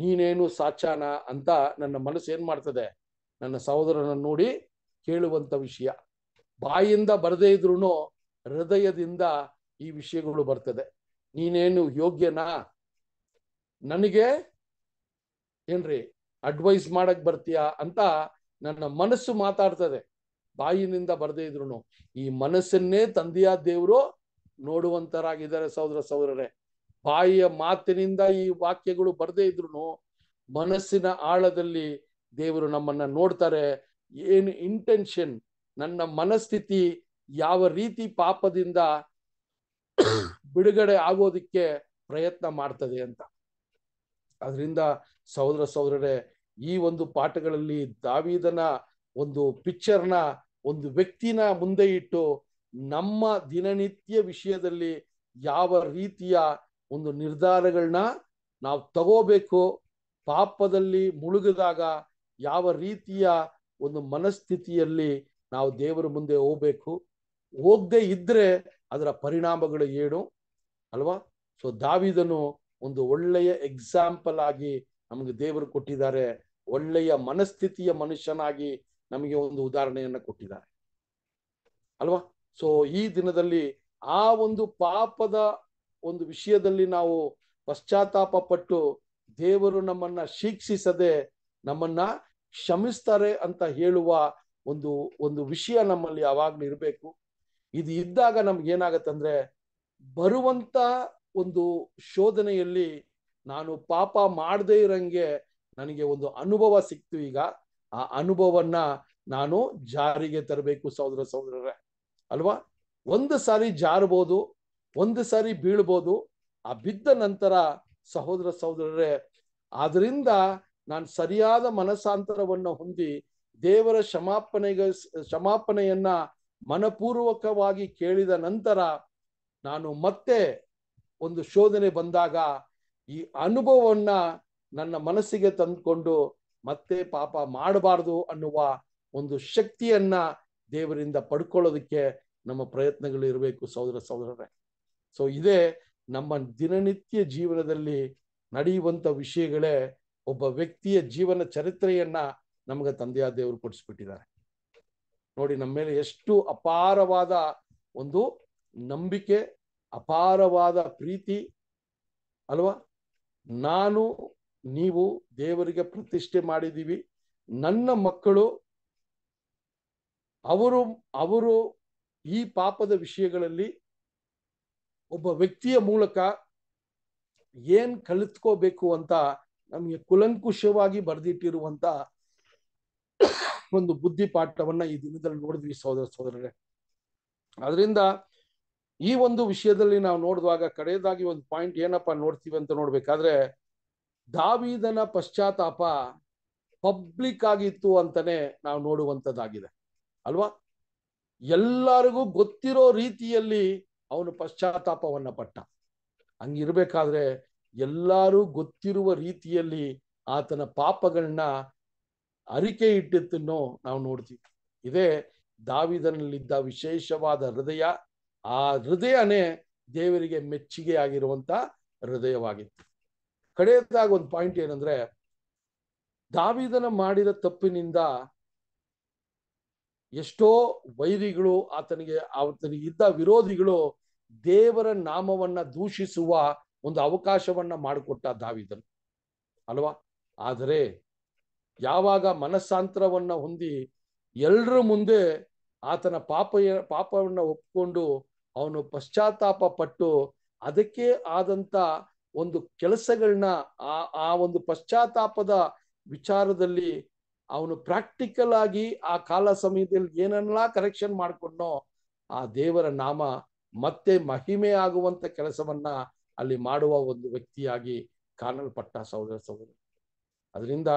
ನೀನೇನು ಸಾಚಾನ ಅಂತ ನನ್ನ ಮನಸ್ಸು ಏನ್ ಮಾಡ್ತದೆ ನನ್ನ ಸಹೋದರನ ನೋಡಿ ಕೇಳುವಂತ ವಿಷಯ ಬಾಯಿಂದ ಬರದೇ ಇದ್ರು ಹೃದಯದಿಂದ ಈ ವಿಷಯಗಳು ಬರ್ತದೆ ನೀನೇನು ಯೋಗ್ಯನಾ ನನಗೆ ಏನ್ರಿ ಅಡ್ವೈಸ್ ಮಾಡಕ್ ಬರ್ತೀಯಾ ಅಂತ ನನ್ನ ಮನಸ್ಸು ಮಾತಾಡ್ತದೆ ಬಾಯಿನಿಂದ ಬರ್ದೇ ಇದ್ರು ಈ ಮನಸ್ಸನ್ನೇ ತಂದೆಯ ದೇವರು ನೋಡುವಂತರಾಗಿದ್ದಾರೆ ಸಹೋದರ ಸಹೋದರರೇ ಬಾಯಿಯ ಮಾತಿನಿಂದ ಈ ವಾಕ್ಯಗಳು ಬರ್ದೇ ಇದ್ರು ಮನಸ್ಸಿನ ಆಳದಲ್ಲಿ ದೇವರು ನಮ್ಮನ್ನ ನೋಡ್ತಾರೆ ಏನು ಇಂಟೆನ್ಷನ್ ನನ್ನ ಮನಸ್ಥಿತಿ ಯಾವ ರೀತಿ ಪಾಪದಿಂದ ಬಿಡುಗಡೆ ಆಗೋದಿಕ್ಕೆ ಪ್ರಯತ್ನ ಮಾಡ್ತದೆ ಅಂತ ಅದರಿಂದ ಸಹೋದರ ಸಹೋದರರೇ ಈ ಒಂದು ಪಾಠಗಳಲ್ಲಿ ದಾವಿದನ ಒಂದು ಪಿಕ್ಚರ್ನ ಒಂದು ವ್ಯಕ್ತಿನ ಮುಂದೆ ಇಟ್ಟು ನಮ್ಮ ದಿನನಿತ್ಯ ವಿಷಯದಲ್ಲಿ ಯಾವ ರೀತಿಯ ಒಂದು ನಿರ್ಧಾರಗಳನ್ನ ನಾವು ತಗೋಬೇಕು ಪಾಪದಲ್ಲಿ ಮುಳುಗಿದಾಗ ಯಾವ ರೀತಿಯ ಒಂದು ಮನಸ್ಥಿತಿಯಲ್ಲಿ ನಾವು ದೇವರ ಮುಂದೆ ಹೋಗ್ಬೇಕು ಹೋಗದೆ ಇದ್ರೆ ಅದರ ಪರಿಣಾಮಗಳು ಏನು ಅಲ್ವಾ ಸೊ ದಾವಿದನು ಒಂದು ಒಳ್ಳೆಯ ಎಕ್ಸಾಂಪಲ್ ಆಗಿ ನಮಗೆ ದೇವರು ಕೊಟ್ಟಿದ್ದಾರೆ ಒಳ್ಳೆಯ ಮನಸ್ಥಿತಿಯ ಮನುಷ್ಯನಾಗಿ ನಮಗೆ ಒಂದು ಉದಾಹರಣೆಯನ್ನು ಕೊಟ್ಟಿದ್ದಾರೆ ಅಲ್ವಾ ಸೊ ಈ ದಿನದಲ್ಲಿ ಆ ಒಂದು ಪಾಪದ ಒಂದು ವಿಷಯದಲ್ಲಿ ನಾವು ಪಶ್ಚಾತ್ತಾಪ ಪಟ್ಟು ದೇವರು ನಮ್ಮನ್ನ ಶಿಕ್ಷಿಸದೆ ನಮ್ಮನ್ನ ಕ್ಷಮಿಸ್ತಾರೆ ಅಂತ ಹೇಳುವ ಒಂದು ಒಂದು ವಿಷಯ ನಮ್ಮಲ್ಲಿ ಯಾವಾಗ್ಲೂ ಇರಬೇಕು ಇದು ಇದ್ದಾಗ ನಮ್ಗೆ ಏನಾಗತ್ತಂದ್ರೆ ಬರುವಂತ ಒಂದು ಶೋಧನೆಯಲ್ಲಿ ನಾನು ಪಾಪ ಮಾಡದೇ ಇರಂಗೆ ನನಗೆ ಒಂದು ಅನುಭವ ಸಿಕ್ತು ಈಗ ಆ ಅನುಭವನ್ನ ನಾನು ಜಾರಿಗೆ ತರಬೇಕು ಸಹೋದರ ಸಹೋದರರೇ ಅಲ್ವಾ ಒಂದು ಸಾರಿ ಜಾರಬಹುದು ಒಂದು ಸಾರಿ ಬೀಳ್ಬೋದು ಆ ಬಿದ್ದ ನಂತರ ಸಹೋದರ ಸಹೋದರರೇ ಆದ್ರಿಂದ ನಾನು ಸರಿಯಾದ ಮನಸಾಂತರವನ್ನ ಹೊಂದಿ ದೇವರ ಕ್ಷಮಾಪಣೆಗೆ ಕ್ಷಮಾಪಣೆಯನ್ನ ಮನಪೂರ್ವಕವಾಗಿ ಕೇಳಿದ ನಂತರ ನಾನು ಮತ್ತೆ ಒಂದು ಶೋಧನೆ ಬಂದಾಗ ಈ ಅನುಭವವನ್ನ ನನ್ನ ಮನಸ್ಸಿಗೆ ತಂದುಕೊಂಡು ಮತ್ತೆ ಪಾಪ ಮಾಡಬಾರ್ದು ಅನ್ನುವ ಒಂದು ಶಕ್ತಿಯನ್ನ ದೇವರಿಂದ ಪಡ್ಕೊಳ್ಳೋದಕ್ಕೆ ನಮ್ಮ ಪ್ರಯತ್ನಗಳು ಇರಬೇಕು ಸಹೋದರ ಸಹೋದರರೇ ಸೊ ಇದೇ ನಮ್ಮ ದಿನನಿತ್ಯ ಜೀವನದಲ್ಲಿ ನಡೆಯುವಂತ ವಿಷಯಗಳೇ ಒಬ್ಬ ವ್ಯಕ್ತಿಯ ಜೀವನ ಚರಿತ್ರೆಯನ್ನ ನಮಗೆ ತಂದೆಯ ದೇವರು ಕೊಡಿಸ್ಬಿಟ್ಟಿದ್ದಾರೆ ನೋಡಿ ನಮ್ಮ ಮೇಲೆ ಎಷ್ಟು ಅಪಾರವಾದ ಒಂದು ನಂಬಿಕೆ ಅಪಾರವಾದ ಪ್ರೀತಿ ಅಲ್ವಾ ನಾನು ನೀವು ದೇವರಿಗೆ ಪ್ರತಿಷ್ಠೆ ಮಾಡಿದ್ದೀವಿ ನನ್ನ ಮಕ್ಕಳು ಅವರು ಅವರು ಈ ಪಾಪದ ವಿಷಯಗಳಲ್ಲಿ ಒಬ್ಬ ವ್ಯಕ್ತಿಯ ಮೂಲಕ ಏನ್ ಕಲಿತ್ಕೋಬೇಕು ಅಂತ ನಮಗೆ ಕುಲಂಕುಷವಾಗಿ ಬರೆದಿಟ್ಟಿರುವಂತ ಒಂದು ಬುದ್ಧಿ ಪಾಠವನ್ನ ಈ ದಿನದಲ್ಲಿ ನೋಡಿದ್ವಿ ಸಹೋದರ ಸಹೋದರರೇ ಅದರಿಂದ ಈ ಒಂದು ವಿಷಯದಲ್ಲಿ ನಾವು ನೋಡಿದಾಗ ಕಡೆಯದಾಗಿ ಒಂದು ಪಾಯಿಂಟ್ ಏನಪ್ಪ ನೋಡ್ತೀವಿ ಅಂತ ನೋಡ್ಬೇಕಾದ್ರೆ ದಾವಿದನ ಪಶ್ಚಾತ್ತಾಪ ಪಬ್ಲಿಕ್ ಆಗಿತ್ತು ಅಂತಾನೆ ನಾವು ನೋಡುವಂಥದ್ದಾಗಿದೆ ಅಲ್ವಾ ಎಲ್ಲರಿಗೂ ಗೊತ್ತಿರೋ ರೀತಿಯಲ್ಲಿ ಅವನು ಪಶ್ಚಾತ್ತಾಪವನ್ನ ಪಟ್ಟ ಹಂಗಿರ್ಬೇಕಾದ್ರೆ ಎಲ್ಲರೂ ಗೊತ್ತಿರುವ ರೀತಿಯಲ್ಲಿ ಆತನ ಪಾಪಗಳನ್ನ ಅರಿಕೆ ಇಟ್ಟಿದ್ದನ್ನು ನಾವು ನೋಡ್ತೀವಿ ಇದೇ ದಾವಿದನಲ್ಲಿದ್ದ ವಿಶೇಷವಾದ ಹೃದಯ ಆ ಹೃದಯನೇ ದೇವರಿಗೆ ಮೆಚ್ಚುಗೆ ಆಗಿರುವಂತ ಹೃದಯವಾಗಿತ್ತು ಕಡೆಯದಾಗ ಒಂದು ಪಾಯಿಂಟ್ ಏನಂದ್ರೆ ದಾವಿದನ ಮಾಡಿದ ತಪ್ಪಿನಿಂದ ಎಷ್ಟೋ ವೈರಿಗಳು ಆತನಿಗೆ ಆತನಿಗೆ ಇದ್ದ ವಿರೋಧಿಗಳು ದೇವರ ನಾಮವನ್ನ ದೂಷಿಸುವ ಒಂದು ಅವಕಾಶವನ್ನ ಮಾಡಿಕೊಟ್ಟ ದಾವಿದನು ಅಲ್ವಾ ಆದರೆ ಯಾವಾಗ ಮನಸ್ಸಾಂತರವನ್ನ ಹೊಂದಿ ಎಲ್ಲರ ಮುಂದೆ ಆತನ ಪಾಪ ಪಾಪವನ್ನ ಒಪ್ಪಿಕೊಂಡು ಅವನು ಪಶ್ಚಾತ್ತಾಪ ಪಟ್ಟು ಅದಕ್ಕೆ ಆದಂತ ಒಂದು ಕೆಲಸಗಳನ್ನ ಆ ಆ ಒಂದು ಪಶ್ಚಾತ್ತಾಪದ ವಿಚಾರದಲ್ಲಿ ಅವನು ಪ್ರಾಕ್ಟಿಕಲ್ ಆಗಿ ಆ ಕಾಲ ಸಮಯದಲ್ಲಿ ಏನನ್ನ ಕರೆಕ್ಷನ್ ಮಾಡಿಕೊಂಡೋ ಆ ದೇವರ ನಾಮ ಮತ್ತೆ ಮಹಿಮೆ ಆಗುವಂತ ಕೆಲಸವನ್ನ ಅಲ್ಲಿ ಮಾಡುವ ಒಂದು ವ್ಯಕ್ತಿಯಾಗಿ ಕಾಣಲ್ಪಟ್ಟ ಸಹೋದರ ಸಹೋದರ ಅದರಿಂದ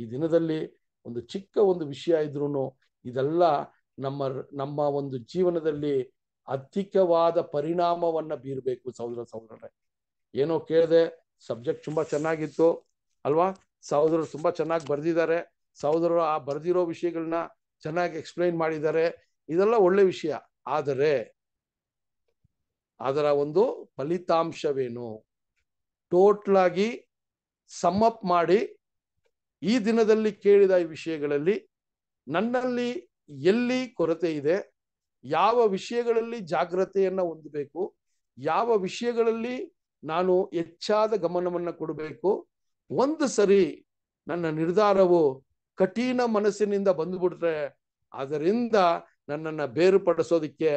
ಈ ದಿನದಲ್ಲಿ ಒಂದು ಚಿಕ್ಕ ಒಂದು ವಿಷಯ ಇದ್ರೂ ಇದೆಲ್ಲ ನಮ್ಮ ನಮ್ಮ ಒಂದು ಜೀವನದಲ್ಲಿ ಅಧಿಕವಾದ ಪರಿಣಾಮವನ್ನ ಬೀರಬೇಕು ಸಹೋದರ ಸಹೋದರರೇ ಏನೋ ಕೇಳಿದೆ ಸಬ್ಜೆಕ್ಟ್ ತುಂಬಾ ಚೆನ್ನಾಗಿತ್ತು ಅಲ್ವಾ ಸಹೋದರರು ತುಂಬಾ ಚೆನ್ನಾಗಿ ಬರ್ದಿದ್ದಾರೆ ಸಹೋದರರು ಆ ಬರೆದಿರೋ ವಿಷಯಗಳನ್ನ ಚೆನ್ನಾಗಿ ಎಕ್ಸ್ಪ್ಲೈನ್ ಮಾಡಿದ್ದಾರೆ ಇದೆಲ್ಲ ಒಳ್ಳೆ ವಿಷಯ ಆದರೆ ಅದರ ಒಂದು ಫಲಿತಾಂಶವೇನು ಟೋಟಲ್ ಆಗಿ ಮಾಡಿ ಈ ದಿನದಲ್ಲಿ ಕೇಳಿದ ಈ ವಿಷಯಗಳಲ್ಲಿ ನನ್ನಲ್ಲಿ ಎಲ್ಲಿ ಕೊರತೆ ಇದೆ ಯಾವ ವಿಷಯಗಳಲ್ಲಿ ಜಾಗ್ರತೆಯನ್ನು ಹೊಂದಬೇಕು ಯಾವ ವಿಷಯಗಳಲ್ಲಿ ನಾನು ಹೆಚ್ಚಾದ ಗಮನವನ್ನು ಕೊಡಬೇಕು ಒಂದು ಸರಿ ನನ್ನ ನಿರ್ಧಾರವು ಕಠಿಣ ಮನಸ್ಸಿನಿಂದ ಬಂದುಬಿಟ್ರೆ ಅದರಿಂದ ನನ್ನನ್ನು ಬೇರುಪಡಿಸೋದಿಕ್ಕೆ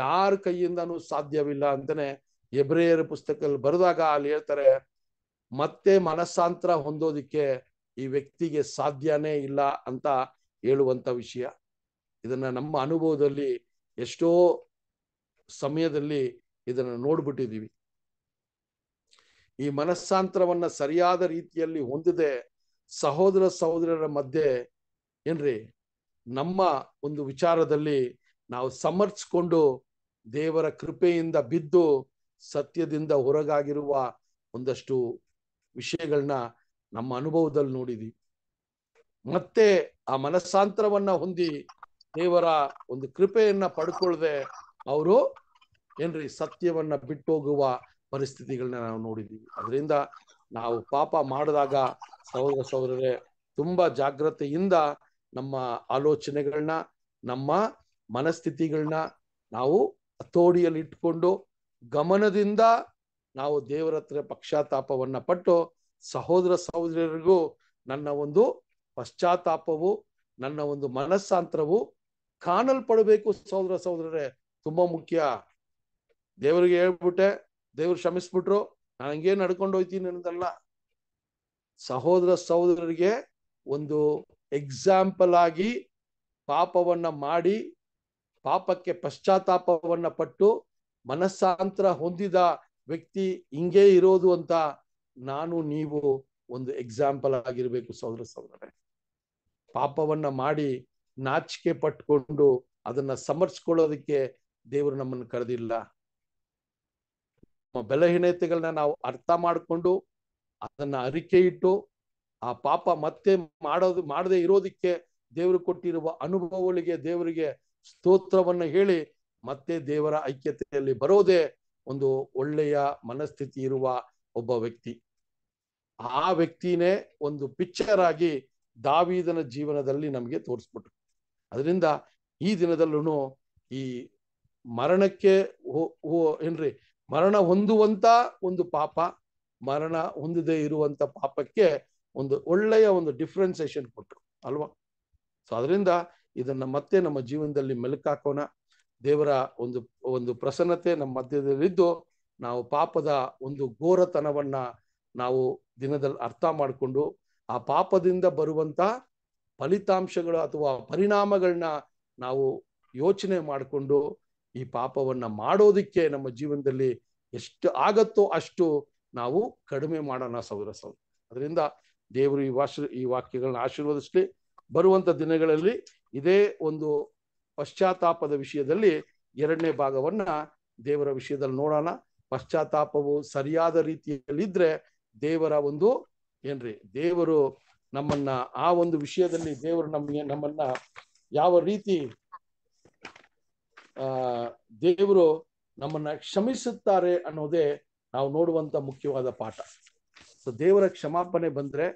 ಯಾರ ಕೈಯಿಂದನೂ ಸಾಧ್ಯವಿಲ್ಲ ಅಂತಾನೆ ಎಬ್ರೇಯರ ಪುಸ್ತಕದಲ್ಲಿ ಬರೆದಾಗ ಅಲ್ಲಿ ಹೇಳ್ತಾರೆ ಮತ್ತೆ ಮನಸ್ಸಾಂತರ ಹೊಂದೋದಿಕ್ಕೆ ಈ ವ್ಯಕ್ತಿಗೆ ಸಾಧ್ಯನೇ ಇಲ್ಲ ಅಂತ ಹೇಳುವಂತ ವಿಷಯ ಇದನ್ನ ನಮ್ಮ ಅನುಭವದಲ್ಲಿ ಎಷ್ಟೋ ಸಮಯದಲ್ಲಿ ಇದನ್ನು ನೋಡ್ಬಿಟ್ಟಿದ್ದೀವಿ ಈ ಮನಸ್ಸಾಂತರವನ್ನ ಸರಿಯಾದ ರೀತಿಯಲ್ಲಿ ಹೊಂದಿದೆ ಸಹೋದರ ಸಹೋದರರ ಮಧ್ಯೆ ಏನ್ರಿ ನಮ್ಮ ಒಂದು ವಿಚಾರದಲ್ಲಿ ನಾವು ಸಮರ್ಥಿಸ್ಕೊಂಡು ದೇವರ ಕೃಪೆಯಿಂದ ಬಿದ್ದು ಸತ್ಯದಿಂದ ಹೊರಗಾಗಿರುವ ಒಂದಷ್ಟು ವಿಷಯಗಳನ್ನ ನಮ್ಮ ಅನುಭವದಲ್ಲಿ ನೋಡಿದ್ವಿ ಮತ್ತೆ ಆ ಮನಸ್ಸಾಂತರವನ್ನ ಹೊಂದಿ ದೇವರ ಒಂದು ಕೃಪೆಯನ್ನ ಪಡ್ಕೊಳ್ಳದೆ ಅವರು ಏನ್ರಿ ಸತ್ಯವನ್ನ ಬಿಟ್ಟೋಗುವ ಪರಿಸ್ಥಿತಿಗಳನ್ನ ನಾವು ನೋಡಿದೀವಿ ಅದರಿಂದ ನಾವು ಪಾಪ ಮಾಡಿದಾಗ ಸಹೋದರ ಸಹೋದರರೇ ತುಂಬಾ ಜಾಗ್ರತೆಯಿಂದ ನಮ್ಮ ಆಲೋಚನೆಗಳನ್ನ ನಮ್ಮ ಮನಸ್ಥಿತಿಗಳನ್ನ ನಾವು ಹತೋಡಿಯಲ್ಲಿ ಇಟ್ಕೊಂಡು ಗಮನದಿಂದ ನಾವು ದೇವರ ಹತ್ರ ಪಕ್ಷಾತಾಪವನ್ನ ಪಟ್ಟು ಸಹೋದರ ಸಹೋದರಿಯರಿಗೂ ನನ್ನ ಒಂದು ಪಶ್ಚಾತ್ತಾಪವು ನನ್ನ ಒಂದು ಮನಸ್ಸಾಂತರವು ಕಾಣಲ್ಪಡಬೇಕು ಸಹೋದರ ಸಹೋದರರೇ ತುಂಬಾ ಮುಖ್ಯ ದೇವರಿಗೆ ಹೇಳ್ಬಿಟ್ಟೆ ದೇವ್ರು ಶ್ರಮಿಸ್ಬಿಟ್ರು ನಾನು ಹಂಗೇನ್ ನಡ್ಕೊಂಡು ಹೋಯ್ತೀನಿ ಅನ್ನೋದಲ್ಲ ಸಹೋದರ ಸಹೋದರರಿಗೆ ಒಂದು ಎಕ್ಸಾಂಪಲ್ ಆಗಿ ಪಾಪವನ್ನ ಮಾಡಿ ಪಾಪಕ್ಕೆ ಪಶ್ಚಾತ್ತಾಪವನ್ನ ಪಟ್ಟು ಮನಸ್ಸಾಂತರ ಹೊಂದಿದ ವ್ಯಕ್ತಿ ಹಿಂಗೇ ಇರೋದು ಅಂತ ನಾನು ನೀವು ಒಂದು ಎಕ್ಸಾಂಪಲ್ ಆಗಿರ್ಬೇಕು ಸಹೋದರ ಸಹೋದರ ಪಾಪವನ್ನ ಮಾಡಿ ನಾಚಿಕೆ ಪಟ್ಕೊಂಡು ಅದನ್ನ ಸಮರ್ಸ್ಕೊಳ್ಳೋದಕ್ಕೆ ದೇವರು ನಮ್ಮನ್ನು ಕರೆದಿಲ್ಲ ನಮ್ಮ ಬಲಹೀನತೆಗಳನ್ನ ನಾವು ಅರ್ಥ ಮಾಡಿಕೊಂಡು ಅದನ್ನ ಅರಿಕೆ ಇಟ್ಟು ಆ ಪಾಪ ಮತ್ತೆ ಮಾಡೋದು ಮಾಡದೆ ಇರೋದಕ್ಕೆ ದೇವರು ಕೊಟ್ಟಿರುವ ಅನುಭವಗಳಿಗೆ ದೇವರಿಗೆ ಸ್ತೋತ್ರವನ್ನು ಹೇಳಿ ಮತ್ತೆ ದೇವರ ಐಕ್ಯತೆಯಲ್ಲಿ ಬರೋದೇ ಒಂದು ಒಳ್ಳೆಯ ಮನಸ್ಥಿತಿ ಇರುವ ಒಬ್ಬ ವ್ಯಕ್ತಿ ಆ ವ್ಯಕ್ತಿನೇ ಒಂದು ಪಿಕ್ಚರ್ ಆಗಿ ದಾವಿದನ ಜೀವನದಲ್ಲಿ ನಮಗೆ ತೋರಿಸ್ಬಿಟ್ರು ಅದರಿಂದ ಈ ದಿನದಲ್ಲೂ ಈ ಮರಣಕ್ಕೆ ಏನ್ರಿ ಮರಣ ಹೊಂದುವಂತ ಒಂದು ಪಾಪ ಮರಣ ಹೊಂದದೇ ಇರುವಂತ ಪಾಪಕ್ಕೆ ಒಂದು ಒಳ್ಳೆಯ ಒಂದು ಡಿಫ್ರೆನ್ಸೇಷನ್ ಕೊಟ್ಟರು ಅಲ್ವಾ ಸೊ ಅದರಿಂದ ಇದನ್ನ ಮತ್ತೆ ನಮ್ಮ ಜೀವನದಲ್ಲಿ ಮೆಲುಕಾಕೋಣ ದೇವರ ಒಂದು ಒಂದು ಪ್ರಸನ್ನತೆ ನಮ್ಮ ಮಧ್ಯದಲ್ಲಿದ್ದು ನಾವು ಪಾಪದ ಒಂದು ಘೋರತನವನ್ನ ನಾವು ದಿನದಲ್ಲಿ ಅರ್ಥ ಮಾಡಿಕೊಂಡು ಆ ಪಾಪದಿಂದ ಬರುವಂತ ಫಲಿತಾಂಶಗಳು ಅಥವಾ ಪರಿಣಾಮಗಳನ್ನ ನಾವು ಯೋಚನೆ ಮಾಡಿಕೊಂಡು ಈ ಪಾಪವನ್ನ ಮಾಡೋದಕ್ಕೆ ನಮ್ಮ ಜೀವನದಲ್ಲಿ ಎಷ್ಟು ಆಗತ್ತೋ ಅಷ್ಟು ನಾವು ಕಡಿಮೆ ಮಾಡೋಣ ಸೌರ ಸೌರ ಅದರಿಂದ ದೇವರು ಈ ವಾಶ ಈ ವಾಕ್ಯಗಳನ್ನ ಆಶೀರ್ವದಿಸ್ಲಿ ಬರುವಂತ ದಿನಗಳಲ್ಲಿ ಇದೇ ಒಂದು ಪಶ್ಚಾತ್ತಾಪದ ವಿಷಯದಲ್ಲಿ ಎರಡನೇ ಭಾಗವನ್ನ ದೇವರ ವಿಷಯದಲ್ಲಿ ನೋಡೋಣ ಪಶ್ಚಾತ್ತಾಪವು ಸರಿಯಾದ ರೀತಿಯಲ್ಲಿದ್ರೆ ದೇವರ ಒಂದು ಏನ್ರಿ ದೇವರು ನಮ್ಮನ್ನ ಆ ಒಂದು ವಿಷಯದಲ್ಲಿ ದೇವರು ನಮಗೆ ನಮ್ಮನ್ನ ಯಾವ ರೀತಿ ಆ ದೇವರು ನಮ್ಮನ್ನ ಕ್ಷಮಿಸುತ್ತಾರೆ ಅನ್ನೋದೇ ನಾವು ನೋಡುವಂತ ಮುಖ್ಯವಾದ ಪಾಠ ಸೊ ದೇವರ ಕ್ಷಮಾಪಣೆ ಬಂದ್ರೆ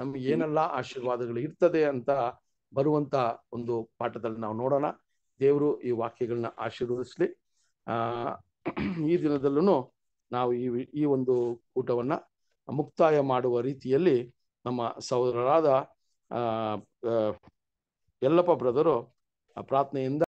ನಮ್ಗೆ ಏನೆಲ್ಲ ಆಶೀರ್ವಾದಗಳು ಇರ್ತದೆ ಅಂತ ಬರುವಂತ ಒಂದು ಪಾಠದಲ್ಲಿ ನಾವು ನೋಡೋಣ ದೇವರು ಈ ವಾಕ್ಯಗಳನ್ನ ಆಶೀರ್ವದಿಸ್ಲಿ ಆ ಈ ದಿನದಲ್ಲೂ ನಾವು ಈ ಈ ಒಂದು ಕೂಟವನ್ನ ಮುಕ್ತಾಯ ಮಾಡುವ ರೀತಿಯಲ್ಲಿ ನಮ್ಮ ಸಹೋದರರಾದ ಯಲ್ಲಪ್ಪ ಬ್ರದರು ಪ್ರಾರ್ಥನೆಯಿಂದ